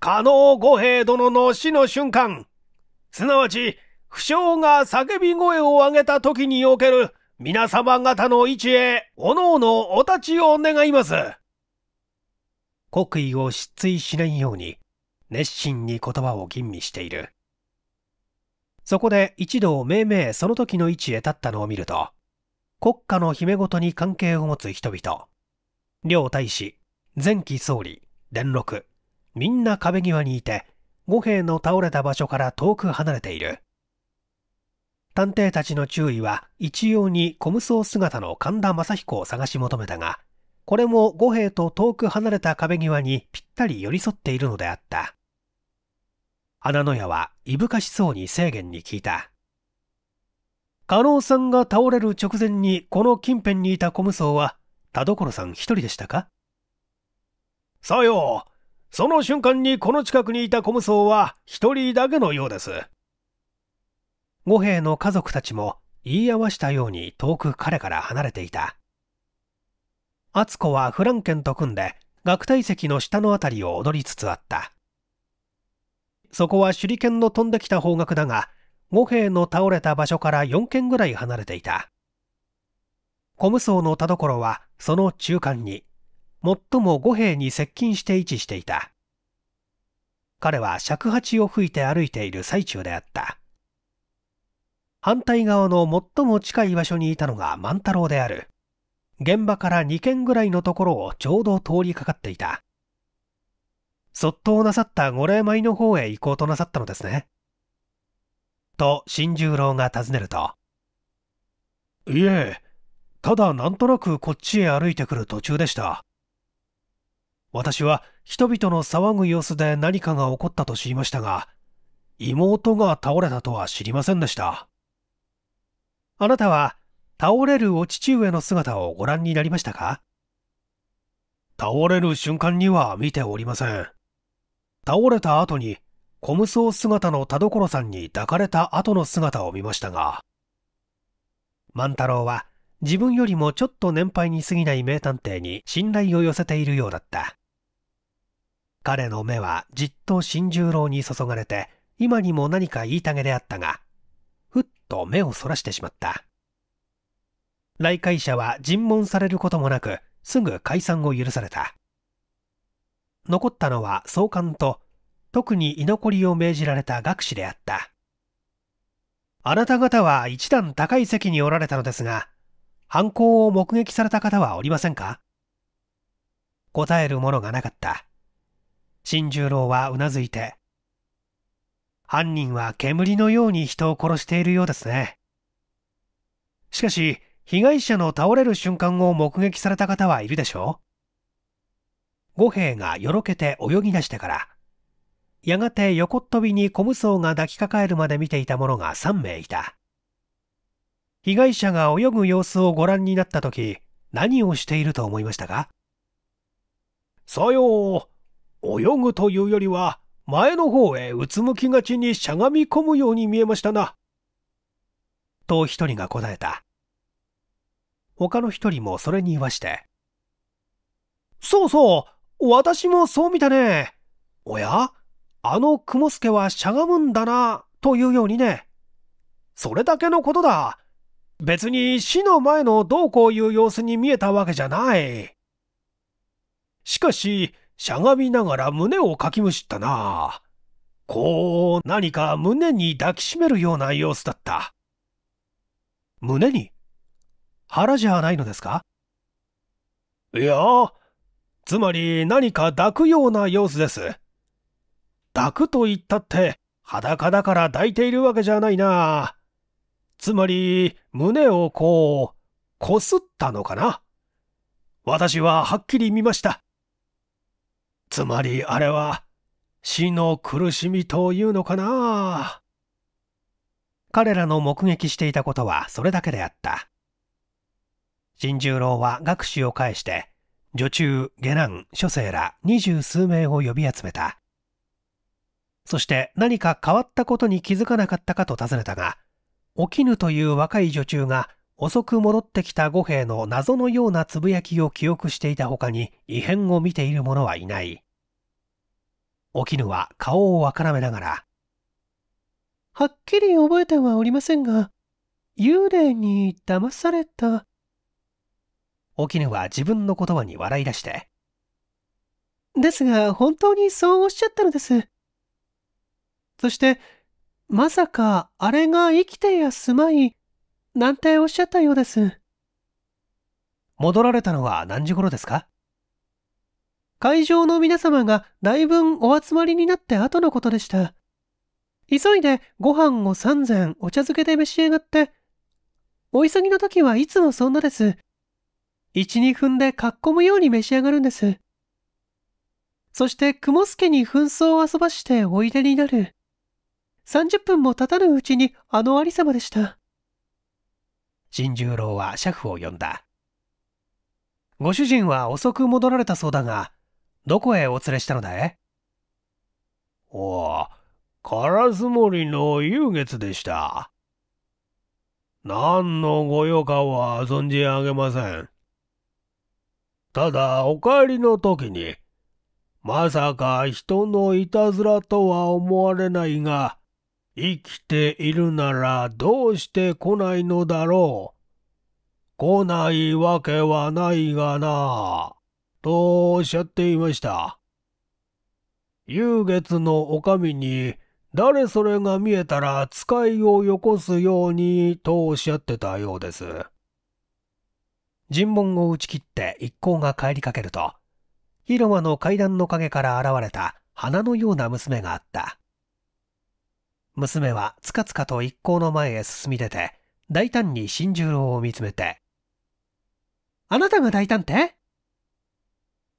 加納五兵殿の死の瞬間、すなわち、不詳が叫び声を上げた時における皆様方の位置へ、おのおのお立ちを願います。国威を失墜しないように、熱心に言葉を吟味している。そこで一同命名その時の位置へ立ったのを見ると、国家の姫ごとに関係を持つ人々、両大使、前期総理、伝六、みんな壁際にいて、五兵の倒れた場所から遠く離れている。探偵たちの注意は一様に小無双姿の神田正彦を探し求めたが、これも五兵と遠く離れた壁際にぴったり寄り添っているのであった。穴の屋はいぶかしそうに制限に聞いた。加納さんが倒れる直前にこの近辺にいた小無双は田所さん一人でしたかさよう。その瞬間にこの近くにいた小無双は一人だけのようです。五兵の家族たちも言い合わしたように遠く彼から離れていた。敦子はフランケンと組んで学体席の下の辺りを踊りつつあった。そこは手裏剣の飛んできた方角だが、五兵の倒れた場所から4軒ぐらい離れていた。コム層の田所はその中間に、最も五兵に接近して位置していた。彼は尺八を吹いて歩いている最中であった。反対側の最も近い場所にいたのが万太郎である。現場から2軒ぐらいのところをちょうど通りかかっていた。そっとなさった五霊米の方へ行こうとなさったのですね。と、新十郎が尋ねると。いえ、ただなんとなくこっちへ歩いてくる途中でした。私は人々の騒ぐ様子で何かが起こったと知りましたが、妹が倒れたとは知りませんでした。あなたは倒れるお父上の姿をご覧になりましたか倒れる瞬間には見ておりません。倒れた後に小無双姿の田所さんに抱かれた後の姿を見ましたが万太郎は自分よりもちょっと年配に過ぎない名探偵に信頼を寄せているようだった彼の目はじっと新十郎に注がれて今にも何か言いたげであったがふっと目をそらしてしまった来会者は尋問されることもなくすぐ解散を許された残ったのは総監と特に居残りを命じられた学士であったあなた方は一段高い席におられたのですが犯行を目撃された方はおりませんか答えるものがなかった新十郎はうなずいて犯人は煙のように人を殺しているようですねしかし被害者の倒れる瞬間を目撃された方はいるでしょう五兵衛がよろけて泳ぎ出してから、やがて横っ飛びに小武装が抱きかかえるまで見ていた者が3名いた。被害者が泳ぐ様子をご覧になった時、何をしていると思いましたかさよう、泳ぐというよりは、前の方へうつむきがちにしゃがみ込むように見えましたな。と一人が答えた。他の一人もそれに言わして。そうそう私もそう見たね。おやあの雲助はしゃがむんだな、というようにね。それだけのことだ。別に死の前のどうこういう様子に見えたわけじゃない。しかし、しゃがみながら胸をかきむしったな。こう、何か胸に抱きしめるような様子だった。胸に腹じゃないのですかいや、つまり何か抱くような様子です。抱くと言ったって、裸だから抱いているわけじゃないな。つまり、胸をこう、こすったのかな。私ははっきり見ました。つまりあれは、死の苦しみというのかな。彼らの目撃していたことはそれだけであった。新十郎は学士を返して、女中、下男、諸生ら二十数名を呼び集めた。そして何か変わったことに気づかなかったかと尋ねたが、おぬという若い女中が遅く戻ってきた五兵の謎のようなつぶやきを記憶していた他に異変を見ている者はいない。おぬは顔をあからめながら、はっきり覚えてはおりませんが、幽霊に騙された沖野は自分の言葉に笑い出して。ですが、本当にそうおっしゃったのです。そして、まさか、あれが生きてやすまい、なんておっしゃったようです。戻られたのは何時頃ですか会場の皆様がだいぶお集まりになって後のことでした。急いでご飯を3膳お茶漬けで召し上がって、お急ぎの時はいつもそんなです。1、2分でかっこむように召し上がるんです。そして雲助に紛争を遊ばしておいでになる。30分も経たぬうちにあの有様でした。新十郎はシャフを呼んだ。ご主人は遅く戻られたそうだが、どこへお連れしたのだいおお、烏森の遊月でした。何のご用かは存じ上げません。ただ、お帰りの時に、まさか人のいたずらとは思われないが、生きているならどうして来ないのだろう。来ないわけはないがなとおっしゃっていました。遊月のおみに、誰それが見えたら使いをよこすようにとおっしゃってたようです。尋問を打ち切って一行が帰りかけると、広間の階段の陰から現れた花のような娘があった。娘はつかつかと一行の前へ進み出て、大胆に新十郎を見つめて、あなたが大胆って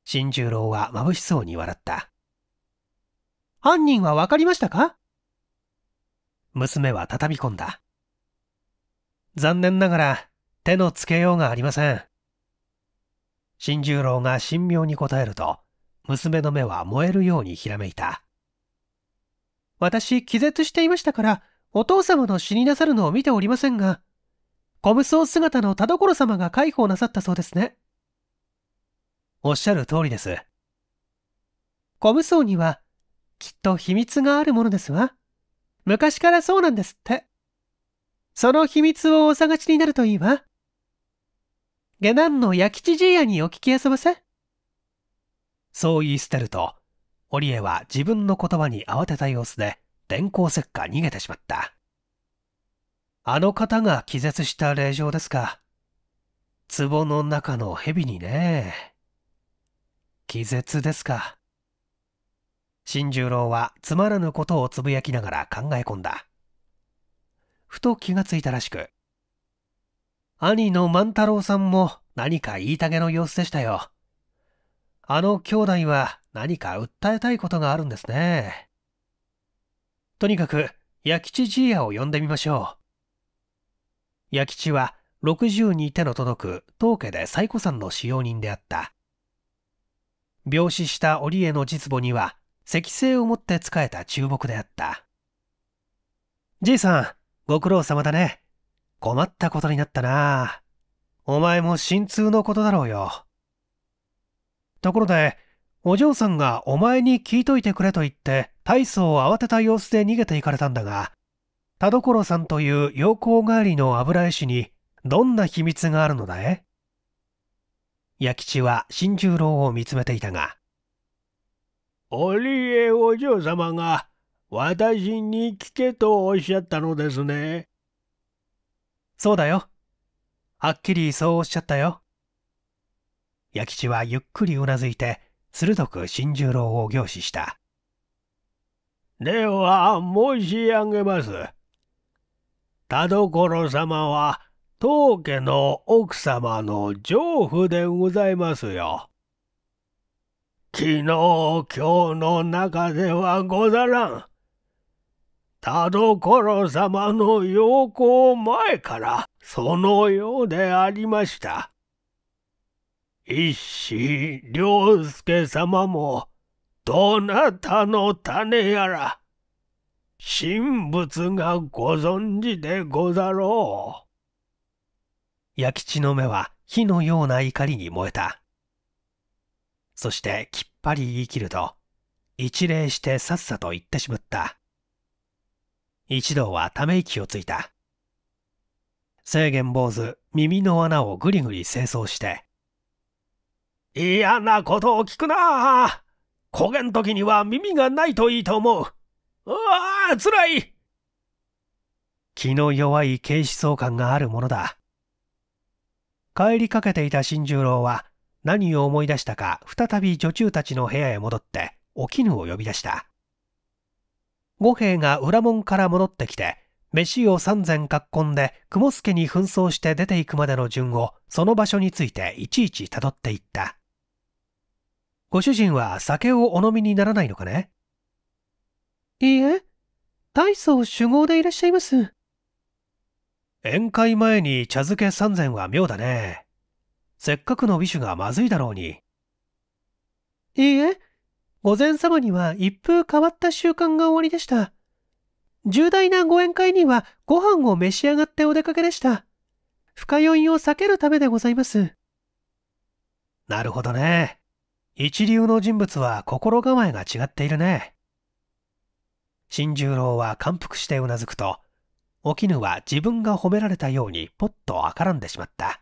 新十郎は眩しそうに笑った。犯人は分かりましたか娘は畳み込んだ。残念ながら手のつけようがありません。新十郎が神妙に答えると、娘の目は燃えるようにひらめいた。私、気絶していましたから、お父様の死になさるのを見ておりませんが、小無双姿の田所様が介抱なさったそうですね。おっしゃる通りです。小無双には、きっと秘密があるものですわ。昔からそうなんですって。その秘密をお探しになるといいわ。下男の焼きじやにお聞き遊ばせ。そう言い捨てると、織江は自分の言葉に慌てた様子で、電光石火逃げてしまった。あの方が気絶した霊状ですか。壺の中の蛇にね。気絶ですか。新十郎はつまらぬことをつぶやきながら考え込んだ。ふと気がついたらしく、兄の万太郎さんも何か言いたげの様子でしたよ。あの兄弟は何か訴えたいことがあるんですね。とにかく、矢吉じいやを呼んでみましょう。矢吉は62手の届く当家で最古んの使用人であった。病死した織江の実母には、石製を持って仕えた注目であった。じいさん、ご苦労様だね。困ったことになったなお前も心痛のことだろうよ。ところで、お嬢さんがお前に聞いといてくれと言って、大層慌てた様子で逃げていかれたんだが、田所さんという陽光帰りの油絵師に、どんな秘密があるのだい弥吉は新十郎を見つめていたが、りえお嬢様が、私に聞けとおっしゃったのですね。そうだよ。はっきりそうおっしゃったよ。弥吉はゆっくりうなずいて、鋭く新十郎を凝視した。では申し上げます。田所様は、当家の奥様の丈夫でございますよ。昨日今日の中ではござらん。田所様の陽光前からそのようでありました。一子良介様もどなたの種やら神仏がご存知でござろう。弥吉の目は火のような怒りに燃えた。そしてきっぱり言い切ると、一礼してさっさと言ってしまった。一同はため息をついた。制限坊主、耳の穴をぐりぐり清掃して。嫌なことを聞くな焦げん時には耳がないといいと思う。うわあ、辛い気の弱い警視総監があるものだ。帰りかけていた新十郎は何を思い出したか再び女中たちの部屋へ戻ってお絹を呼び出した。五兵衛が裏門から戻ってきて、飯を三千かっこんで、雲助に紛争して出ていくまでの順を、その場所についていちいち辿っていった。ご主人は酒をお飲みにならないのかねいいえ、大層酒豪でいらっしゃいます。宴会前に茶漬け三千は妙だね。せっかくの美酒がまずいだろうに。いいえ、御前様には一風変わった習慣がおありでした。重大なご宴会にはご飯を召し上がってお出かけでした。深酔いを避けるためでございます。なるほどね。一流の人物は心構えが違っているね。新十郎は感服してうなずくと、お絹は自分が褒められたようにぽっとあからんでしまった。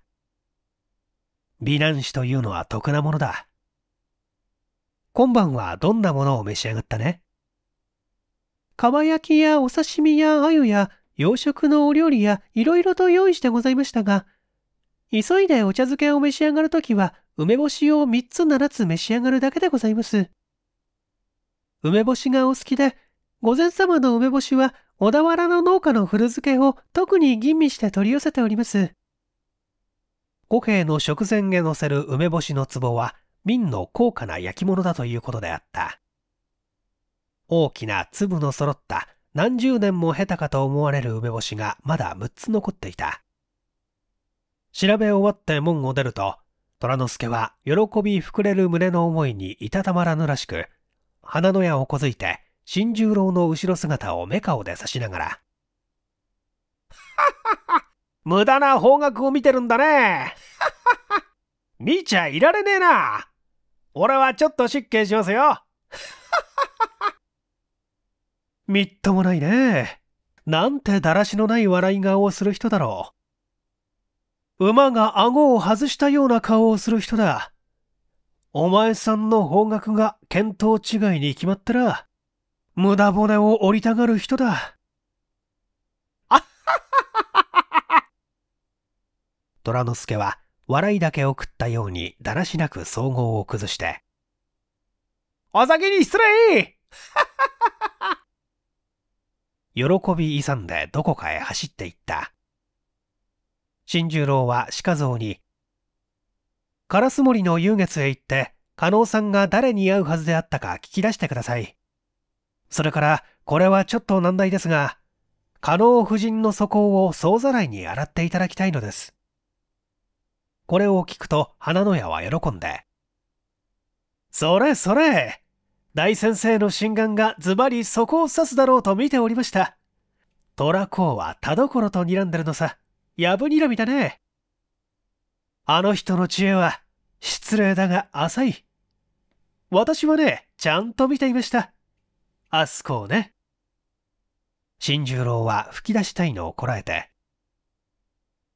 美男子というのは得なものだ。今晩はどんなものを召し上がったねば焼きやお刺身や鮎や洋食のお料理やいろいろと用意してございましたが、急いでお茶漬けを召し上がるときは、梅干しを3つ7つ召し上がるだけでございます。梅干しがお好きで、御前様の梅干しは小田原の農家の古漬けを特に吟味して取り寄せております。五兵の食前へ乗せる梅干しの壺は、明の高価な焼き物だということであった。大きな粒の揃った何十年も経たかと思われる梅干しがまだ6つ残っていた。調べ終わって門を出ると、虎之助は喜び膨れる胸の思いにいたたまらぬらしく、花の矢をこづいて新十郎の後ろ姿を目顔で指しながら、無駄な方角を見てるんだね。見ちゃいられねえな。俺はちょっと失敬しますよ。<laughs> みっともないね。なんてだらしのない笑い顔をする人だろう。馬が顎を外したような顔をする人だ。お前さんの方角が見当違いに決まったら、無駄骨を折りたがる人だ。<laughs> 虎之助は笑いだけ送ったようにだらしなく総合を崩して、お酒に失礼 <laughs> 喜び勇んでどこかへ走っていった。新十郎は鹿像に、カラス森の遊月へ行って、加納さんが誰に会うはずであったか聞き出してください。それから、これはちょっと難題ですが、加納夫人の素行を総ざらいに洗っていただきたいのです。これを聞くと花の屋は喜んで「それそれ大先生の心眼がズバリそこを指すだろうと見ておりました」「虎公は田所と睨んでるのさやぶらみだね」あの人の知恵は失礼だが浅い。私はね、ちゃんと見ていました。あそこをね。新十郎は吹き出したいのをこらえて。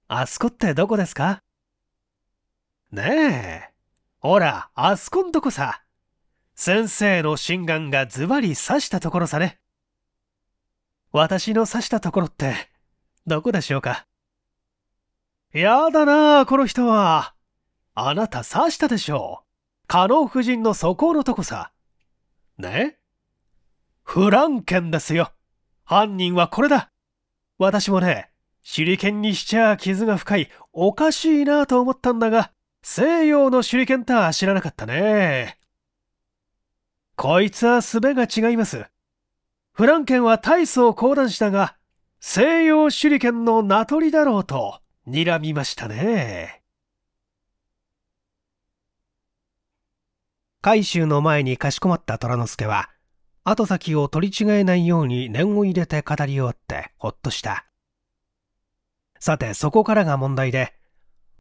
あそこってどこですかねえ。ほら、あそこんとこさ。先生の心眼がズバリ刺したところさね。私の刺したところって、どこでしょうか。やだなあ、この人は。あなた刺したでしょう。加納夫人の素行のとこさ。ねフランケンですよ。犯人はこれだ。私もね、手裏剣にしちゃ傷が深い、おかしいなと思ったんだが、西洋の手裏剣とは知らなかったね。こいつは術が違います。フランケンは大層講談したが、西洋手裏剣の名取だろうと睨みましたね。海舟の前にかしこまった虎之助は、後先を取り違えないように念を入れて語り終わってほっとした。さて、そこからが問題で、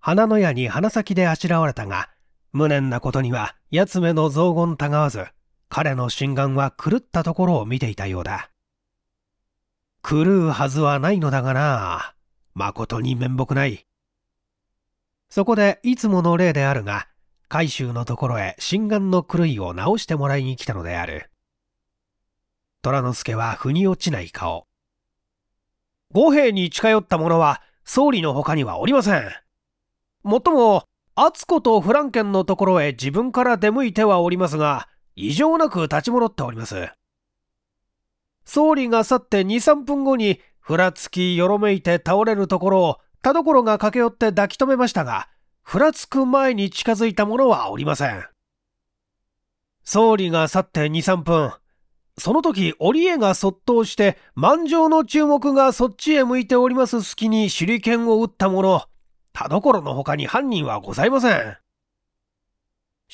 花の矢に鼻先であしらわれたが、無念なことには、八つ目の雑言たがわず、彼の心眼は狂ったところを見ていたようだ。狂うはずはないのだがな誠に面目ない。そこで、いつもの例であるが、海舟のところへ心眼の狂いを直してもらいに来たのである。虎之助は腑に落ちない顔。五兵に近寄った者は、総理の他にはおりません。もっとも、敦子とフランケンのところへ自分から出向いてはおりますが、異常なく立ち戻っております。総理が去って2、3分後に、ふらつきよろめいて倒れるところを、田所が駆け寄って抱き止めましたが、ふらつく前に近づいた者はおりません。総理が去って2、3分。その時、織江がそっとして、満場の注目がそっちへ向いております隙に手裏剣を打ったもの、田所の他に犯人はございません。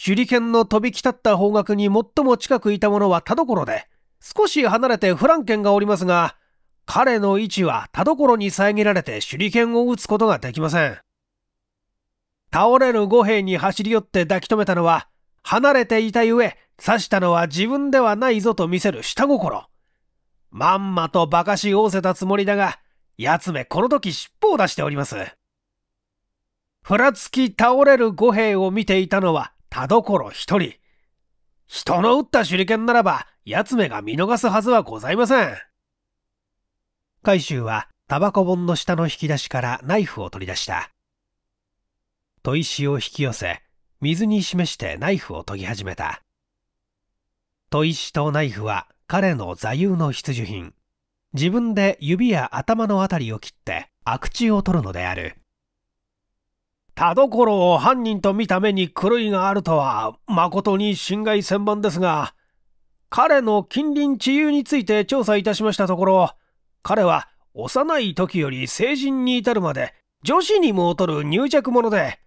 手裏剣の飛びたった方角に最も近くいたものは田所で、少し離れてフランケンがおりますが、彼の位置は田所に遮られて手裏剣を撃つことができません。倒れる五兵に走り寄って抱き留めたのは、離れていたゆえ、刺したのは自分ではないぞと見せる下心。まんまと馬鹿し仰せたつもりだが、奴めこの時尻尾を出しております。ふらつき倒れる五兵を見ていたのは田所一人。人の撃った手裏剣ならば、奴めが見逃すはずはございません。海舟は、タバコ本の下の引き出しからナイフを取り出した。砥石を引き寄せ、水に示してナイフを研ぎ始めた。砥石とナイフは彼の座右の必需品。自分で指や頭のあたりを切って、悪地を取るのである。田所を犯人と見た目に狂いがあるとは誠に心外千万ですが彼の近隣治癒について調査いたしましたところ彼は幼い時より成人に至るまで女子にも劣る入着者で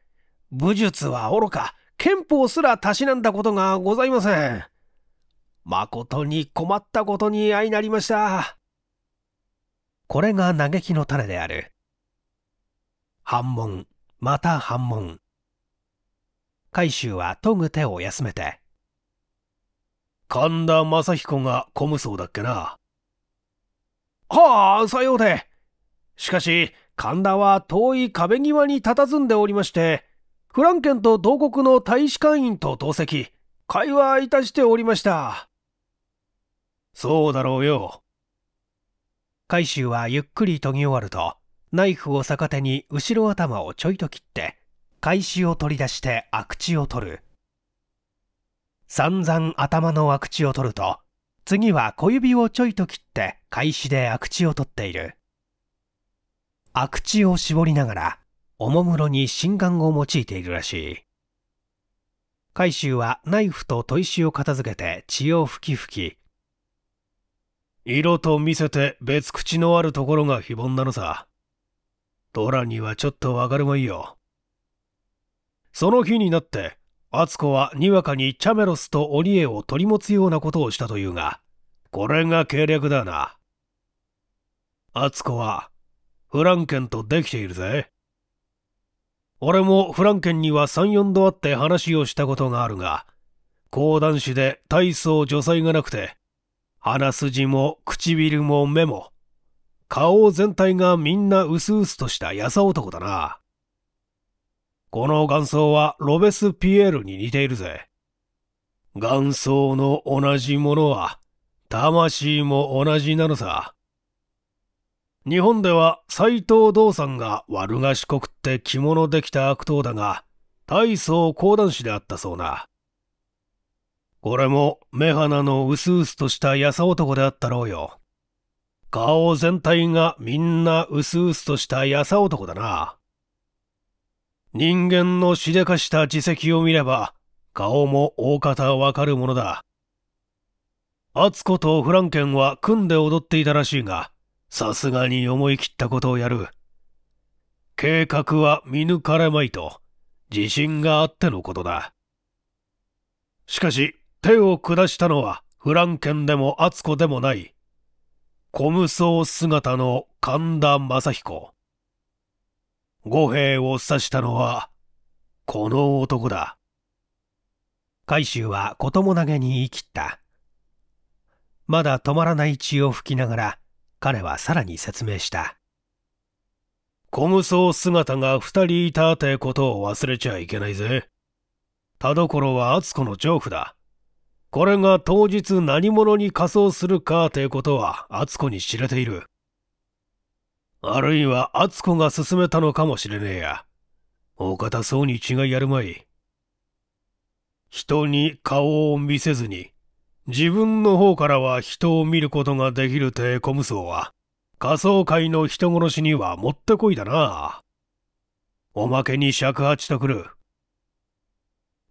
武術は愚か憲法すらたしなんだことがございません誠に困ったことに相なりましたこれが嘆きの種である反問また反問海舟は研ぐ手を休めて神田正彦が小無双だっけなはあさようでしかし神田は遠い壁際に佇んでおりましてフランケンと同国の大使館員と同席会話いたしておりましたそうだろうよ海舟はゆっくり研ぎ終わるとナイフを逆手に後ろ頭をちょいと切って、返しを取り出して悪口を取る。散々頭の悪口を取ると、次は小指をちょいと切って返しで悪口を取っている。悪口を絞りながら、おもむろに心眼を用いているらしい。海舟はナイフと砥石を片付けて血を吹き吹き。色と見せて別口のあるところが非凡なのさ。ドラにはちょっとわかるもいいよ。その日になって、敦子はにわかにチャメロスとオリエを取り持つようなことをしたというが、これが計略だな。敦子は、フランケンとできているぜ。俺もフランケンには3、4度会って話をしたことがあるが、講談師で体操助裁がなくて、鼻筋も唇も目も、顔全体がみんな薄々としたヤサ男だな。この元相はロベスピエールに似ているぜ。元相の同じものは、魂も同じなのさ。日本では斎藤道さんが悪賢くって着物できた悪党だが、大層講談師であったそうな。これも目鼻の薄々としたヤサ男であったろうよ。顔全体がみんな薄々としたやさ男だな。人間のしでかした自責を見れば、顔も大方わかるものだ。敦子とフランケンは組んで踊っていたらしいが、さすがに思い切ったことをやる。計画は見抜かれまいと、自信があってのことだ。しかし、手を下したのはフランケンでも厚子でもない。小無双姿の神田正彦。五兵を刺したのは、この男だ。海舟は子供投げに言い切った。まだ止まらない血を吹きながら、彼はさらに説明した。小無双姿が二人いたってことを忘れちゃいけないぜ。田所は厚子の丈夫だ。これが当日何者に仮装するかということは、敦子に知れている。あるいは敦子が勧めたのかもしれねえや。お方そうに違いやるまい。人に顔を見せずに、自分の方からは人を見ることができるて小無双は、仮装界の人殺しにはもってこいだな。おまけに尺八とくる。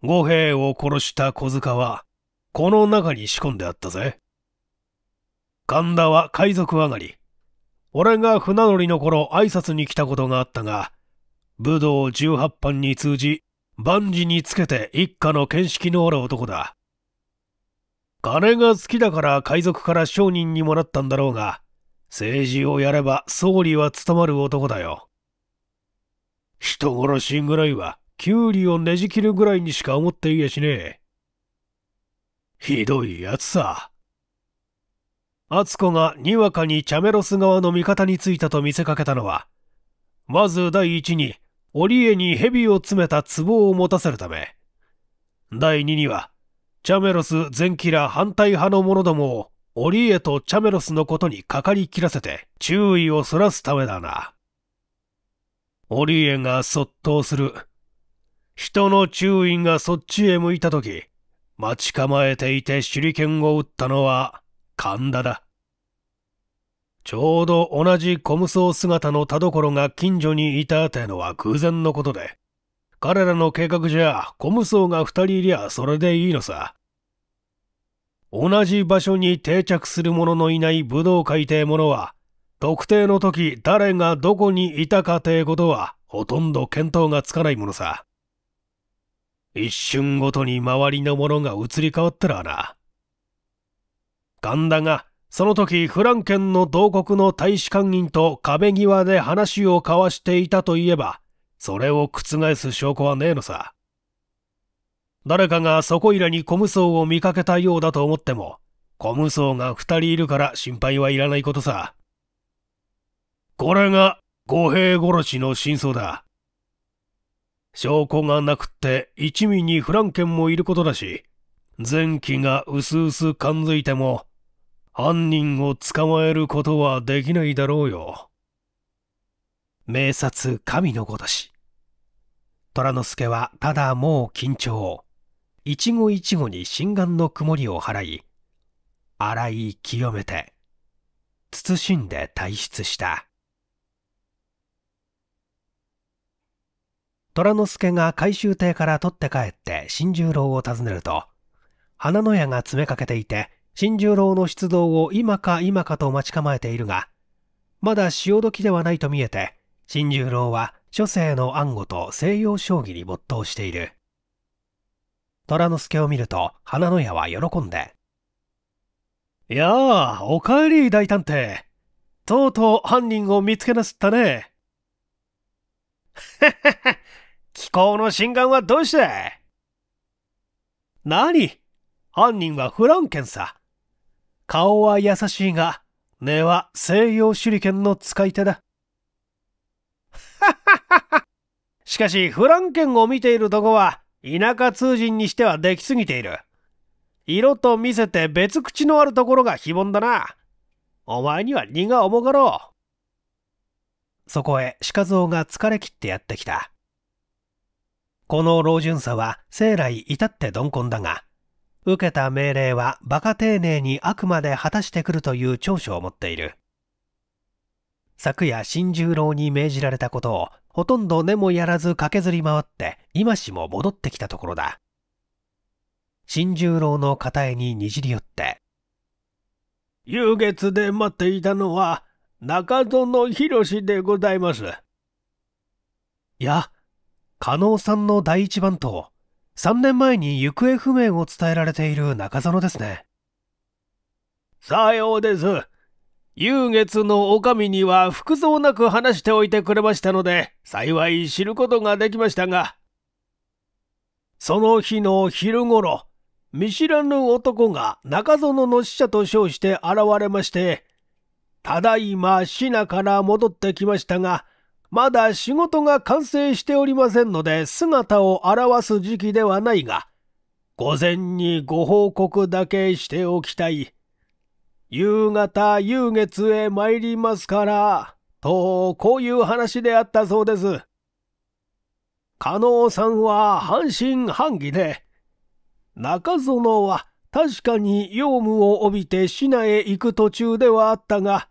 五兵を殺した小塚は、この中に仕込んであったぜ。神田は海賊上がり。俺が船乗りの頃挨拶に来たことがあったが、武道18班に通じ、万事につけて一家の見識のある男だ。金が好きだから海賊から商人にもらったんだろうが、政治をやれば総理は務まる男だよ。人殺しぐらいはウリをねじ切るぐらいにしか思っていやしねえ。ひどいやつさ。敦子がにわかにチャメロス側の味方についたと見せかけたのは、まず第一に、織江に蛇を詰めた壺を持たせるため、第二には、チャメロス全キラ反対派の者どもを、織江とチャメロスのことにかかりきらせて注意をそらすためだな。織江がそっとする。人の注意がそっちへ向いたとき、待ち構えていて手裏剣を打ったのは神田だ。ちょうど同じ小無双姿の田所が近所にいたってのは偶然のことで、彼らの計画じゃ小無双が二人いりゃそれでいいのさ。同じ場所に定着する者のいない武道会て者は、特定の時誰がどこにいたかてことはほとんど見当がつかないものさ。一瞬ごとに周りのものが移り変わったらな。神田がその時フランケンの同国の大使館員と壁際で話を交わしていたといえば、それを覆す証拠はねえのさ。誰かがそこいらにコムソを見かけたようだと思っても、コムソが二人いるから心配はいらないことさ。これが五兵殺しの真相だ。証拠がなくって一味にフランケンもいることだし、前期が薄々感づいても、犯人を捕まえることはできないだろうよ。名殺神のごとし。虎之助はただもう緊張。一期一会に心眼の曇りを払い、洗い清めて、謹んで退出した。虎之助が改修艇から取って帰って新十郎を訪ねると、花の屋が詰めかけていて、新十郎の出動を今か今かと待ち構えているが、まだ潮時ではないと見えて、新十郎は諸世の暗号と西洋将棋に没頭している。虎之助を見ると、花の屋は喜んで。いやあ、おかえり大探偵。とうとう犯人を見つけなすったね。気候の心眼はどうして何犯人はフランケンさ。顔は優しいが、根は西洋手裏剣の使い手だ。<laughs> しかし、フランケンを見ているとこは、田舎通人にしてはできすぎている。色と見せて別口のあるところが非凡だな。お前には荷が重かろう。そこへ鹿蔵が疲れ切ってやってきた。この老巡査は生来至って鈍根だが、受けた命令は馬鹿丁寧にあくまで果たしてくるという長所を持っている。昨夜新十郎に命じられたことをほとんど根もやらず駆けずり回って今しも戻ってきたところだ。新十郎の肩絵ににじり寄って、夕月で待っていたのは中園士でございます。いや、加納さんの第一番と3年前に行方不明を伝えられている中園ですね。さようです。優月の女将には服装なく話しておいてくれましたので、幸い知ることができましたが。その日の昼ごろ、見知らぬ男が中園の死者と称して現れまして、ただいま品から戻ってきましたが、まだ仕事が完成しておりませんので姿を現す時期ではないが、午前にご報告だけしておきたい。夕方、夕月へ参りますから、と、こういう話であったそうです。加納さんは半信半疑で、中園は確かに用務を帯びて市内へ行く途中ではあったが、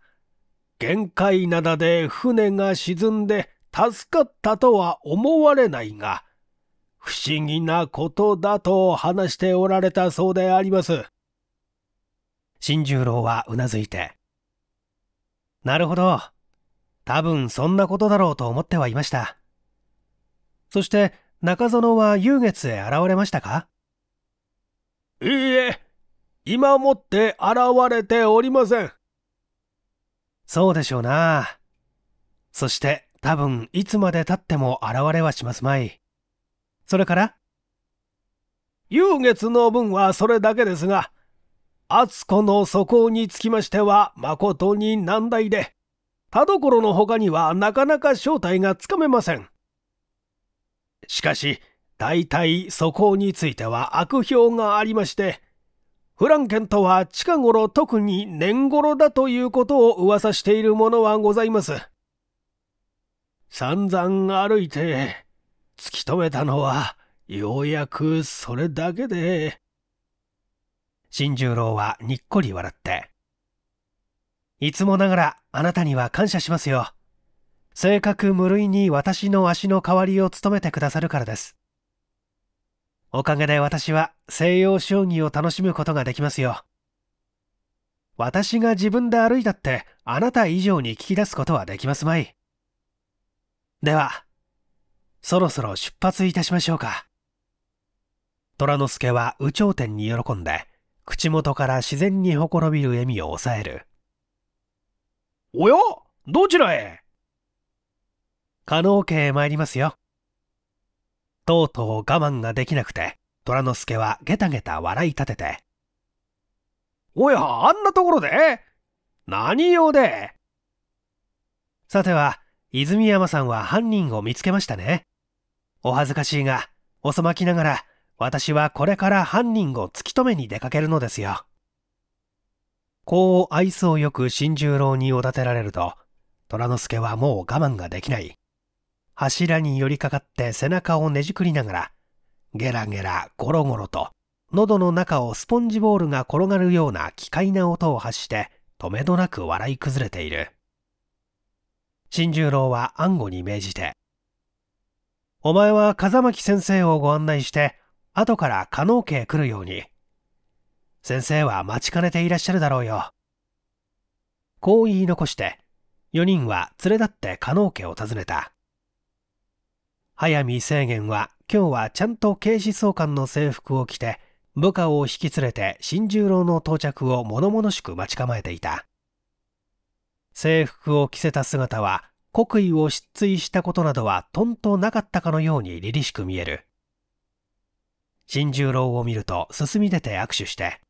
限界灘で船が沈んで助かったとは思われないが、不思議なことだと話しておられたそうであります。新十郎はうなずいて、なるほど。多分そんなことだろうと思ってはいました。そして中園は遊月へ現れましたかいいえ、今もって現れておりません。そうでしょうな。そして多分いつまでたっても現れはしますまい。それから遊月の分はそれだけですが、敦子の素行につきましては誠に難題で、田所の他にはなかなか正体がつかめません。しかし、大体素行については悪評がありまして、フランケンとは近頃特に年頃だということを噂しているものはございます。散々歩いて、突き止めたのは、ようやくそれだけで。新十郎はにっこり笑って。いつもながらあなたには感謝しますよ。性格無類に私の足の代わりを務めてくださるからです。おかげで私は西洋将棋を楽しむことができますよ。私が自分で歩いたってあなた以上に聞き出すことはできますまい。では、そろそろ出発いたしましょうか。虎之助は有頂天に喜んで、口元から自然にほころびる笑みを抑える。おやどちらへ加納家へ参りますよ。とうとう我慢ができなくて、虎之助はゲタゲタ笑い立てて。おや、あんなところで何用でさては、泉山さんは犯人を見つけましたね。お恥ずかしいが、遅まきながら、私はこれから犯人を突き止めに出かけるのですよ。こう愛想よく新十郎におだてられると、虎之助はもう我慢ができない。柱に寄りかかって背中をねじくりながら、ゲラゲラゴロゴロと、喉の中をスポンジボールが転がるような奇怪な音を発して、とめどなく笑い崩れている。新十郎は暗号に命じて、お前は風巻先生をご案内して、後から加納家へ来るように。先生は待ちかねていらっしゃるだろうよ。こう言い残して、4人は連れ立って加納家を訪ねた。早見制源は今日はちゃんと警視総監の制服を着て部下を引き連れて新十郎の到着を物々しく待ち構えていた制服を着せた姿は国威を失墜したことなどはとんとなかったかのように凛々しく見える新十郎を見ると進み出て握手して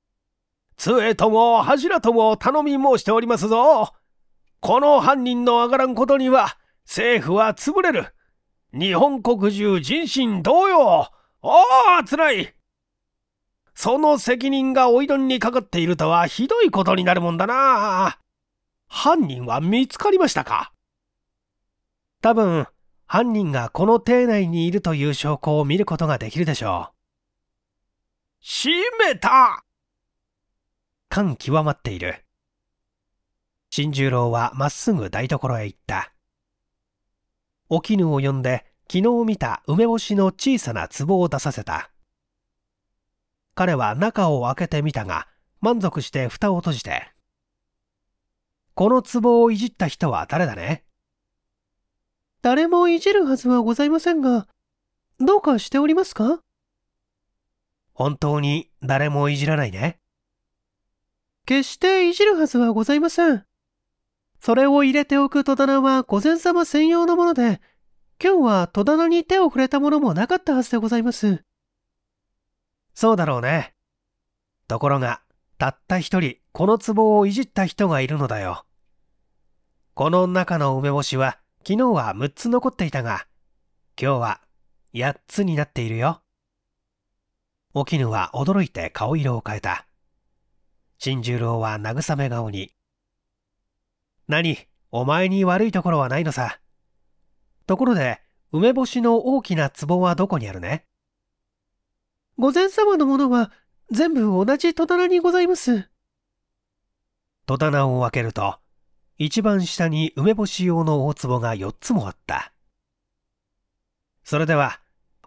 「杖とも柱とも頼み申しておりますぞこの犯人の上がらんことには政府は潰れる日本国中人心同様ああ、辛いその責任がおいどんにかかっているとはひどいことになるもんだな。犯人は見つかりましたか多分、犯人がこの邸内にいるという証拠を見ることができるでしょう。閉めた感極まっている。新十郎はまっすぐ台所へ行った。お絹を呼んで昨日見た梅干しの小さな壺を出させた彼は中を開けてみたが満足して蓋を閉じてこの壺をいじった人は誰だね誰もいじるはずはございませんがどうかしておりますか本当に誰もいじらないね決していじるはずはございませんそれを入れておく戸棚は御前様専用のもので、今日は戸棚に手を触れたものもなかったはずでございます。そうだろうね。ところが、たった一人、この壺をいじった人がいるのだよ。この中の梅干しは、昨日は6つ残っていたが、今日は8つになっているよ。お絹は驚いて顔色を変えた。新十郎は慰め顔に、何、お前に悪いところはないのさ。ところで、梅干しの大きな壺はどこにあるね御前様のものは全部同じ戸棚にございます。戸棚を開けると、一番下に梅干し用の大壺が4つもあった。それでは、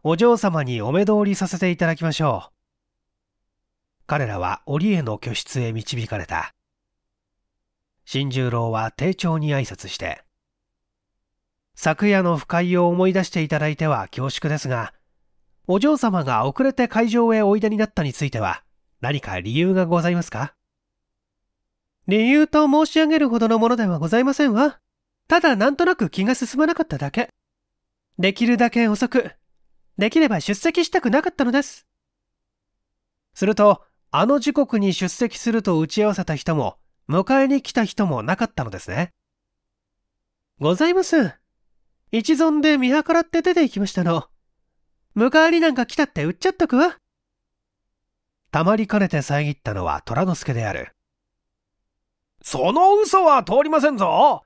お嬢様にお目通りさせていただきましょう。彼らは檻への居室へ導かれた。新十郎は丁重に挨拶して、昨夜の不快を思い出していただいては恐縮ですが、お嬢様が遅れて会場へおいでになったについては、何か理由がございますか理由と申し上げるほどのものではございませんわ。ただなんとなく気が進まなかっただけ。できるだけ遅く、できれば出席したくなかったのです。すると、あの時刻に出席すると打ち合わせた人も、迎えに来た人もなかったのですね。ございます。一存で見計らって出て行きましたの。迎えになんか来たって売っちゃっとくわ。たまりかねて遮ったのは虎之助である。その嘘は通りませんぞ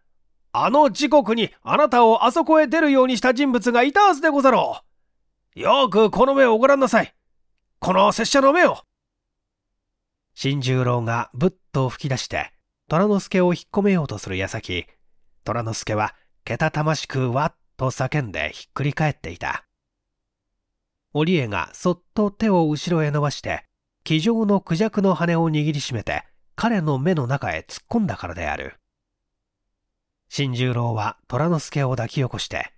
あの時刻にあなたをあそこへ出るようにした人物がいたはずでござろうよくこの目をご覧なさいこの拙者の目を新十郎がぶっと吹き出して虎之助を引っ込めようとする矢先、虎之助は、けたたましくわっと叫んでひっくり返っていた。織江がそっと手を後ろへ伸ばして、気丈のクジャクの羽を握りしめて、彼の目の中へ突っ込んだからである。新十郎は虎之助を抱き起こして、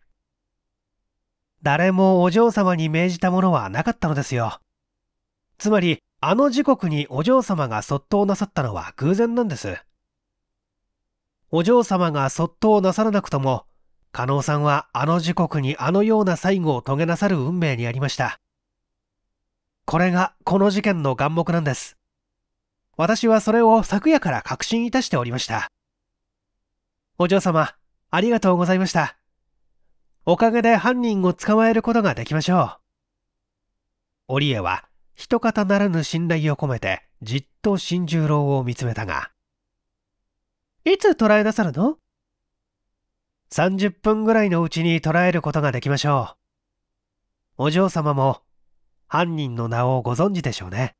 誰もお嬢様に命じたものはなかったのですよ。つまり、あの時刻にお嬢様がそっとなさったのは偶然なんです。お嬢様がそっとなさらなくとも、加納さんはあの時刻にあのような最後を遂げなさる運命にありました。これがこの事件の眼目なんです。私はそれを昨夜から確信いたしておりました。お嬢様、ありがとうございました。おかげで犯人を捕まえることができましょう。織江は、一方ならぬ信頼を込めて、じっと新十郎を見つめたが、いつ捉え出さるの ?30 分ぐらいのうちに捉えることができましょう。お嬢様も犯人の名をご存知でしょうね。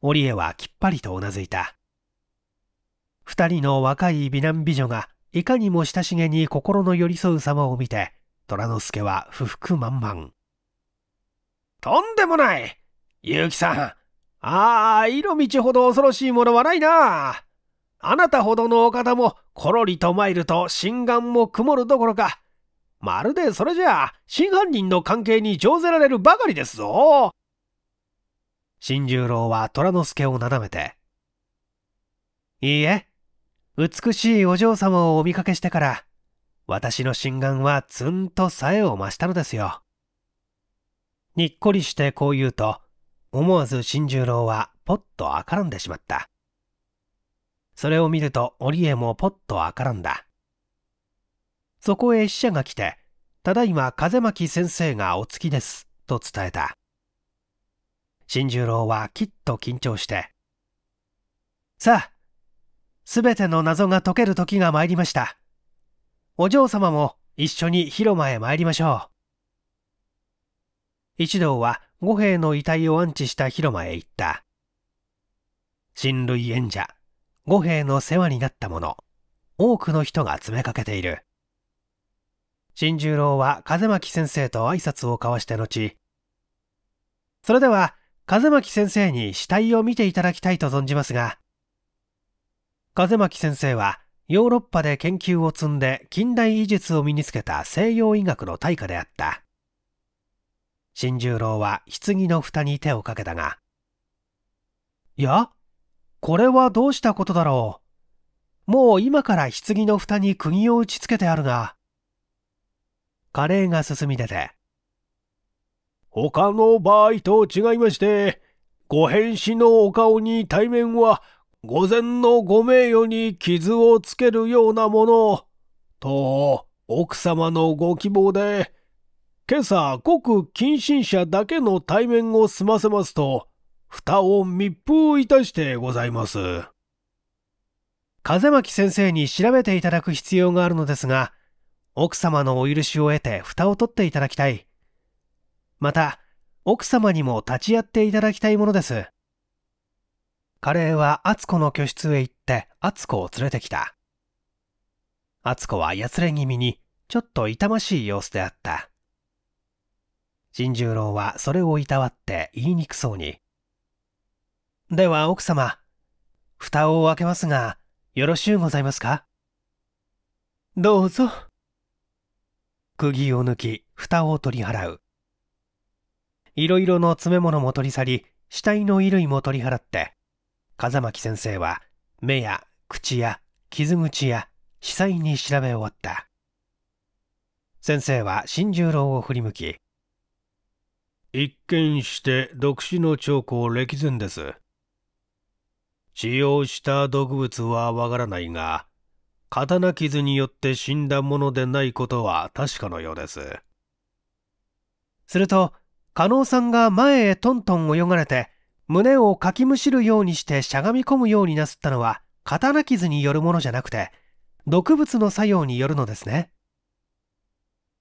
オリエはきっぱりとうなずいた。二人の若い美男美女がいかにも親しげに心の寄り添う様を見て、虎之助は不服満々。とんでもない結城さんああ、色道ほど恐ろしいものはないなあなたほどのお方もころりと参ると心眼も曇るどころか、まるでそれじゃあ真犯人の関係に乗せられるばかりですぞ。新十郎は虎之助をなだめて、いいえ、美しいお嬢様をお見かけしてから、私の心眼はツンとさえを増したのですよ。にっこりしてこう言うと、思わず新十郎はぽっと赤らんでしまった。それを見ると織江もポッとからんだ。そこへ使者が来て、ただいま風巻先生がお着きです、と伝えた。新十郎はきっと緊張して、さあ、すべての謎が解ける時が参りました。お嬢様も一緒に広間へ参りましょう。一同は五兵の遺体を安置した広間へ行った。親類縁者、五兵の世話になったの多くの人が詰めかけている新十郎は風巻先生と挨拶を交わした後それでは風巻先生に死体を見ていただきたいと存じますが風巻先生はヨーロッパで研究を積んで近代医術を身につけた西洋医学の大家であった新十郎は棺の蓋に手をかけたがいやこれはどうしたことだろう。もう今から棺の蓋に釘を打ち付けてあるが。カレーが進み出て。他の場合と違いまして、ご返信のお顔に対面は、御前のご名誉に傷をつけるようなもの、と、奥様のご希望で、今朝、ごく近親者だけの対面を済ませますと、蓋を密封いたしてございます。風巻先生に調べていただく必要があるのですが、奥様のお許しを得て蓋を取っていただきたい。また、奥様にも立ち会っていただきたいものです。カレーは厚子の居室へ行って厚子を連れてきた。厚子はやつれ気味にちょっと痛ましい様子であった。新十郎はそれをいたわって言いにくそうに、では奥様、蓋を開けますが、よろしゅうございますかどうぞ。釘を抜き、蓋を取り払う。いろいろの詰め物も取り去り、死体の衣類も取り払って、風巻先生は、目や口や傷口や死災に調べ終わった。先生は新十郎を振り向き、一見して独死の兆候歴然です。使用した毒物はわからないが、刀傷によって死んだものでないことは確かのようです。すると、加納さんが前へトントン泳がれて、胸をかきむしるようにしてしゃがみ込むようになすったのは、刀傷によるものじゃなくて、毒物の作用によるのですね。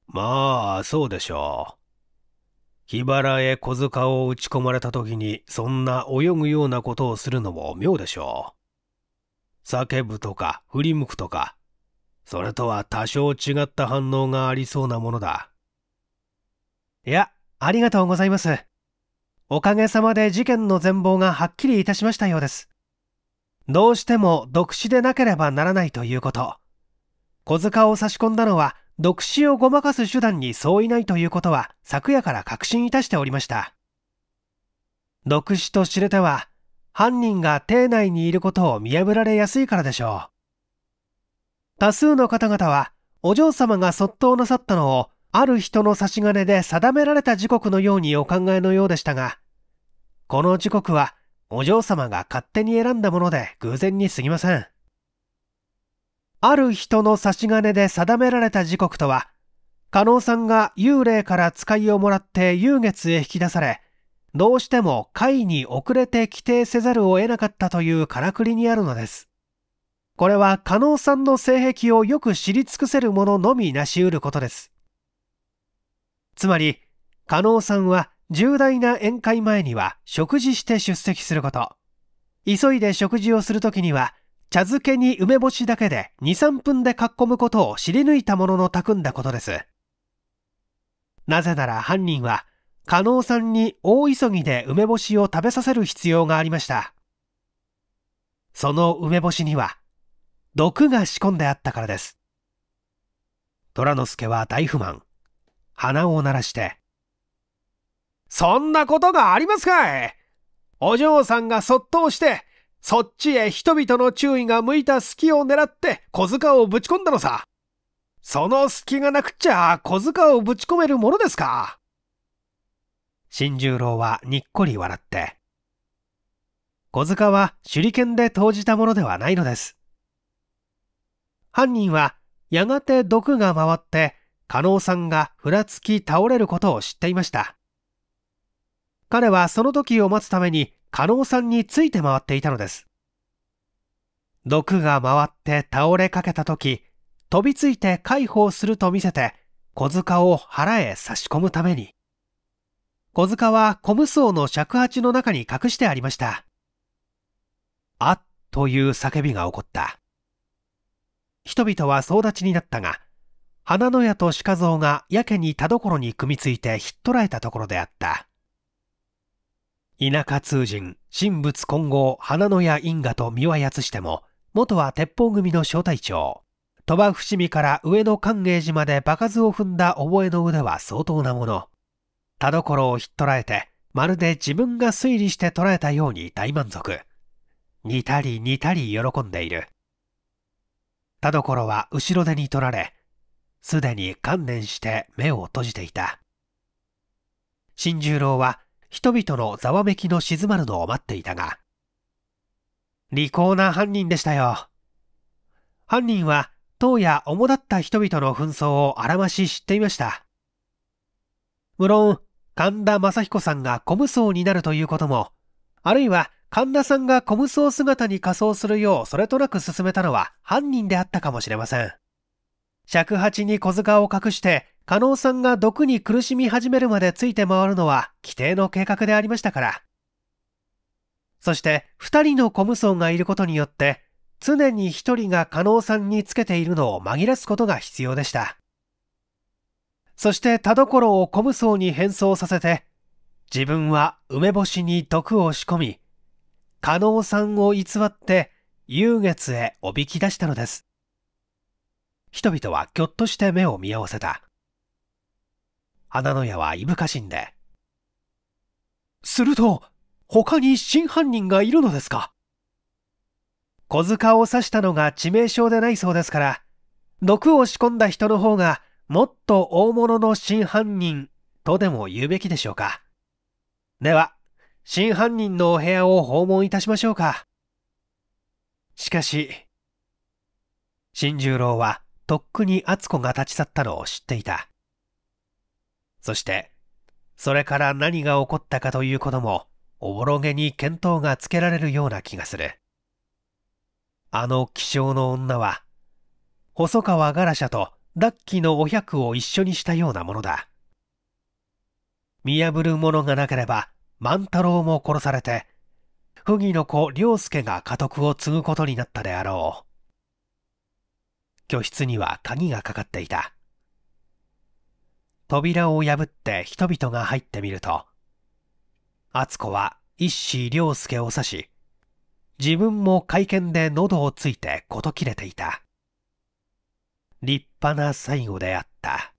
まあ、そうでしょう。日原へ小塚を打ち込まれた時にそんな泳ぐようなことをするのも妙でしょう。叫ぶとか振り向くとか、それとは多少違った反応がありそうなものだ。いや、ありがとうございます。おかげさまで事件の全貌がはっきりいたしましたようです。どうしても独死でなければならないということ。小塚を差し込んだのは毒死をごまかす手段に相違ないということは昨夜から確信いたしておりました。毒死と知れては、犯人が邸内にいることを見破られやすいからでしょう。多数の方々は、お嬢様がそっとなさったのを、ある人の差し金で定められた時刻のようにお考えのようでしたが、この時刻は、お嬢様が勝手に選んだもので偶然に過ぎません。ある人の差し金で定められた時刻とは、加納さんが幽霊から使いをもらって幽月へ引き出され、どうしても会に遅れて規定せざるを得なかったというからくりにあるのです。これは加納さんの性癖をよく知り尽くせる者ののみなし得ることです。つまり、加納さんは重大な宴会前には食事して出席すること、急いで食事をするときには茶漬けに梅干しだけで2、3分でかっこむことを知り抜いたもののくんだことです。なぜなら犯人は、加納さんに大急ぎで梅干しを食べさせる必要がありました。その梅干しには、毒が仕込んであったからです。虎之助は大不満。鼻を鳴らして。そんなことがありますかいお嬢さんがそっと押して、そっちへ人々の注意が向いた隙を狙って小塚をぶち込んだのさ。その隙がなくっちゃ小塚をぶち込めるものですか。新十郎はにっこり笑って。小塚は手裏剣で投じたものではないのです。犯人はやがて毒が回って、加納さんがふらつき倒れることを知っていました。彼はその時を待つために加納さんについて回っていたのです。毒が回って倒れかけた時、飛びついて介抱すると見せて、小塚を腹へ差し込むために。小塚は小無双の尺八の中に隠してありました。あっという叫びが起こった。人々は総立ちになったが、花の屋と鹿蔵がやけに田所に組みついてひっ捕らえたところであった。田舎通人、神仏混合、花の屋因果と三輪八しても、元は鉄砲組の小隊長。鳥羽伏見から上野寛永寺まで場数を踏んだ覚えの腕は相当なもの。田所をひっ捕らえて、まるで自分が推理して捉えたように大満足。似たり似たり喜んでいる。田所は後ろ手に取られ、すでに観念して目を閉じていた。新十郎は人々のざわめきの静まるのを待っていたが、利口な犯人でしたよ。犯人は、当や主だった人々の紛争をあらまし知っていました。無論、神田正彦さんが小無装になるということも、あるいは神田さんが小無装姿に仮装するようそれとなく進めたのは犯人であったかもしれません。尺八に小塚を隠して加納さんが毒に苦しみ始めるまでついて回るのは規定の計画でありましたから。そして2人のム無双がいることによって、常に1人が加納さんにつけているのを紛らすことが必要でした。そして田所をム無双に変装させて、自分は梅干しに毒を仕込み、加納さんを偽って優月へおびき出したのです。人々はぎょっとして目を見合わせた。花の屋はいぶかしんで。すると、他に真犯人がいるのですか小塚を刺したのが致命傷でないそうですから、毒を仕込んだ人の方がもっと大物の真犯人とでも言うべきでしょうか。では、真犯人のお部屋を訪問いたしましょうか。しかし、新十郎はとっくに厚子が立ち去ったのを知っていた。そして、それから何が起こったかということも、おぼろげに見当がつけられるような気がする。あの気象の女は、細川ガラシャとダッキのお百を一緒にしたようなものだ。見破るものがなければ、万太郎も殺されて、不義の子良介が家督を継ぐことになったであろう。居室には鍵がかかっていた。扉を破って人々が入ってみると、敦子は一子良介を刺し、自分も会見で喉をついて事切れていた。立派な最後であった。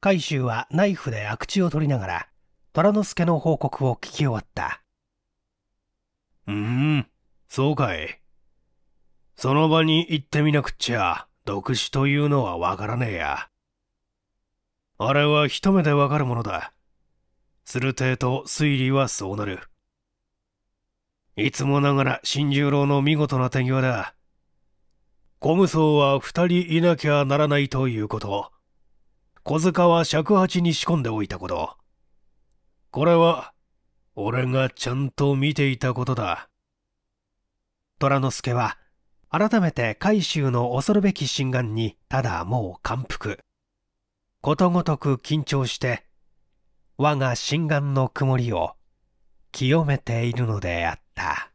海舟はナイフで悪口を取りながら、虎之助の報告を聞き終わった。うーん、そうかい。その場に行ってみなくっちゃ。独死というのはわからねえや。あれは一目でわかるものだ。する程度と推理はそうなる。いつもながら新十郎の見事な手際だ。小武ソは二人いなきゃならないということ。小塚は尺八に仕込んでおいたこと。これは、俺がちゃんと見ていたことだ。虎之助は改めて海州の恐るべき心眼にただもう感服ことごとく緊張して我が心眼の曇りを清めているのであった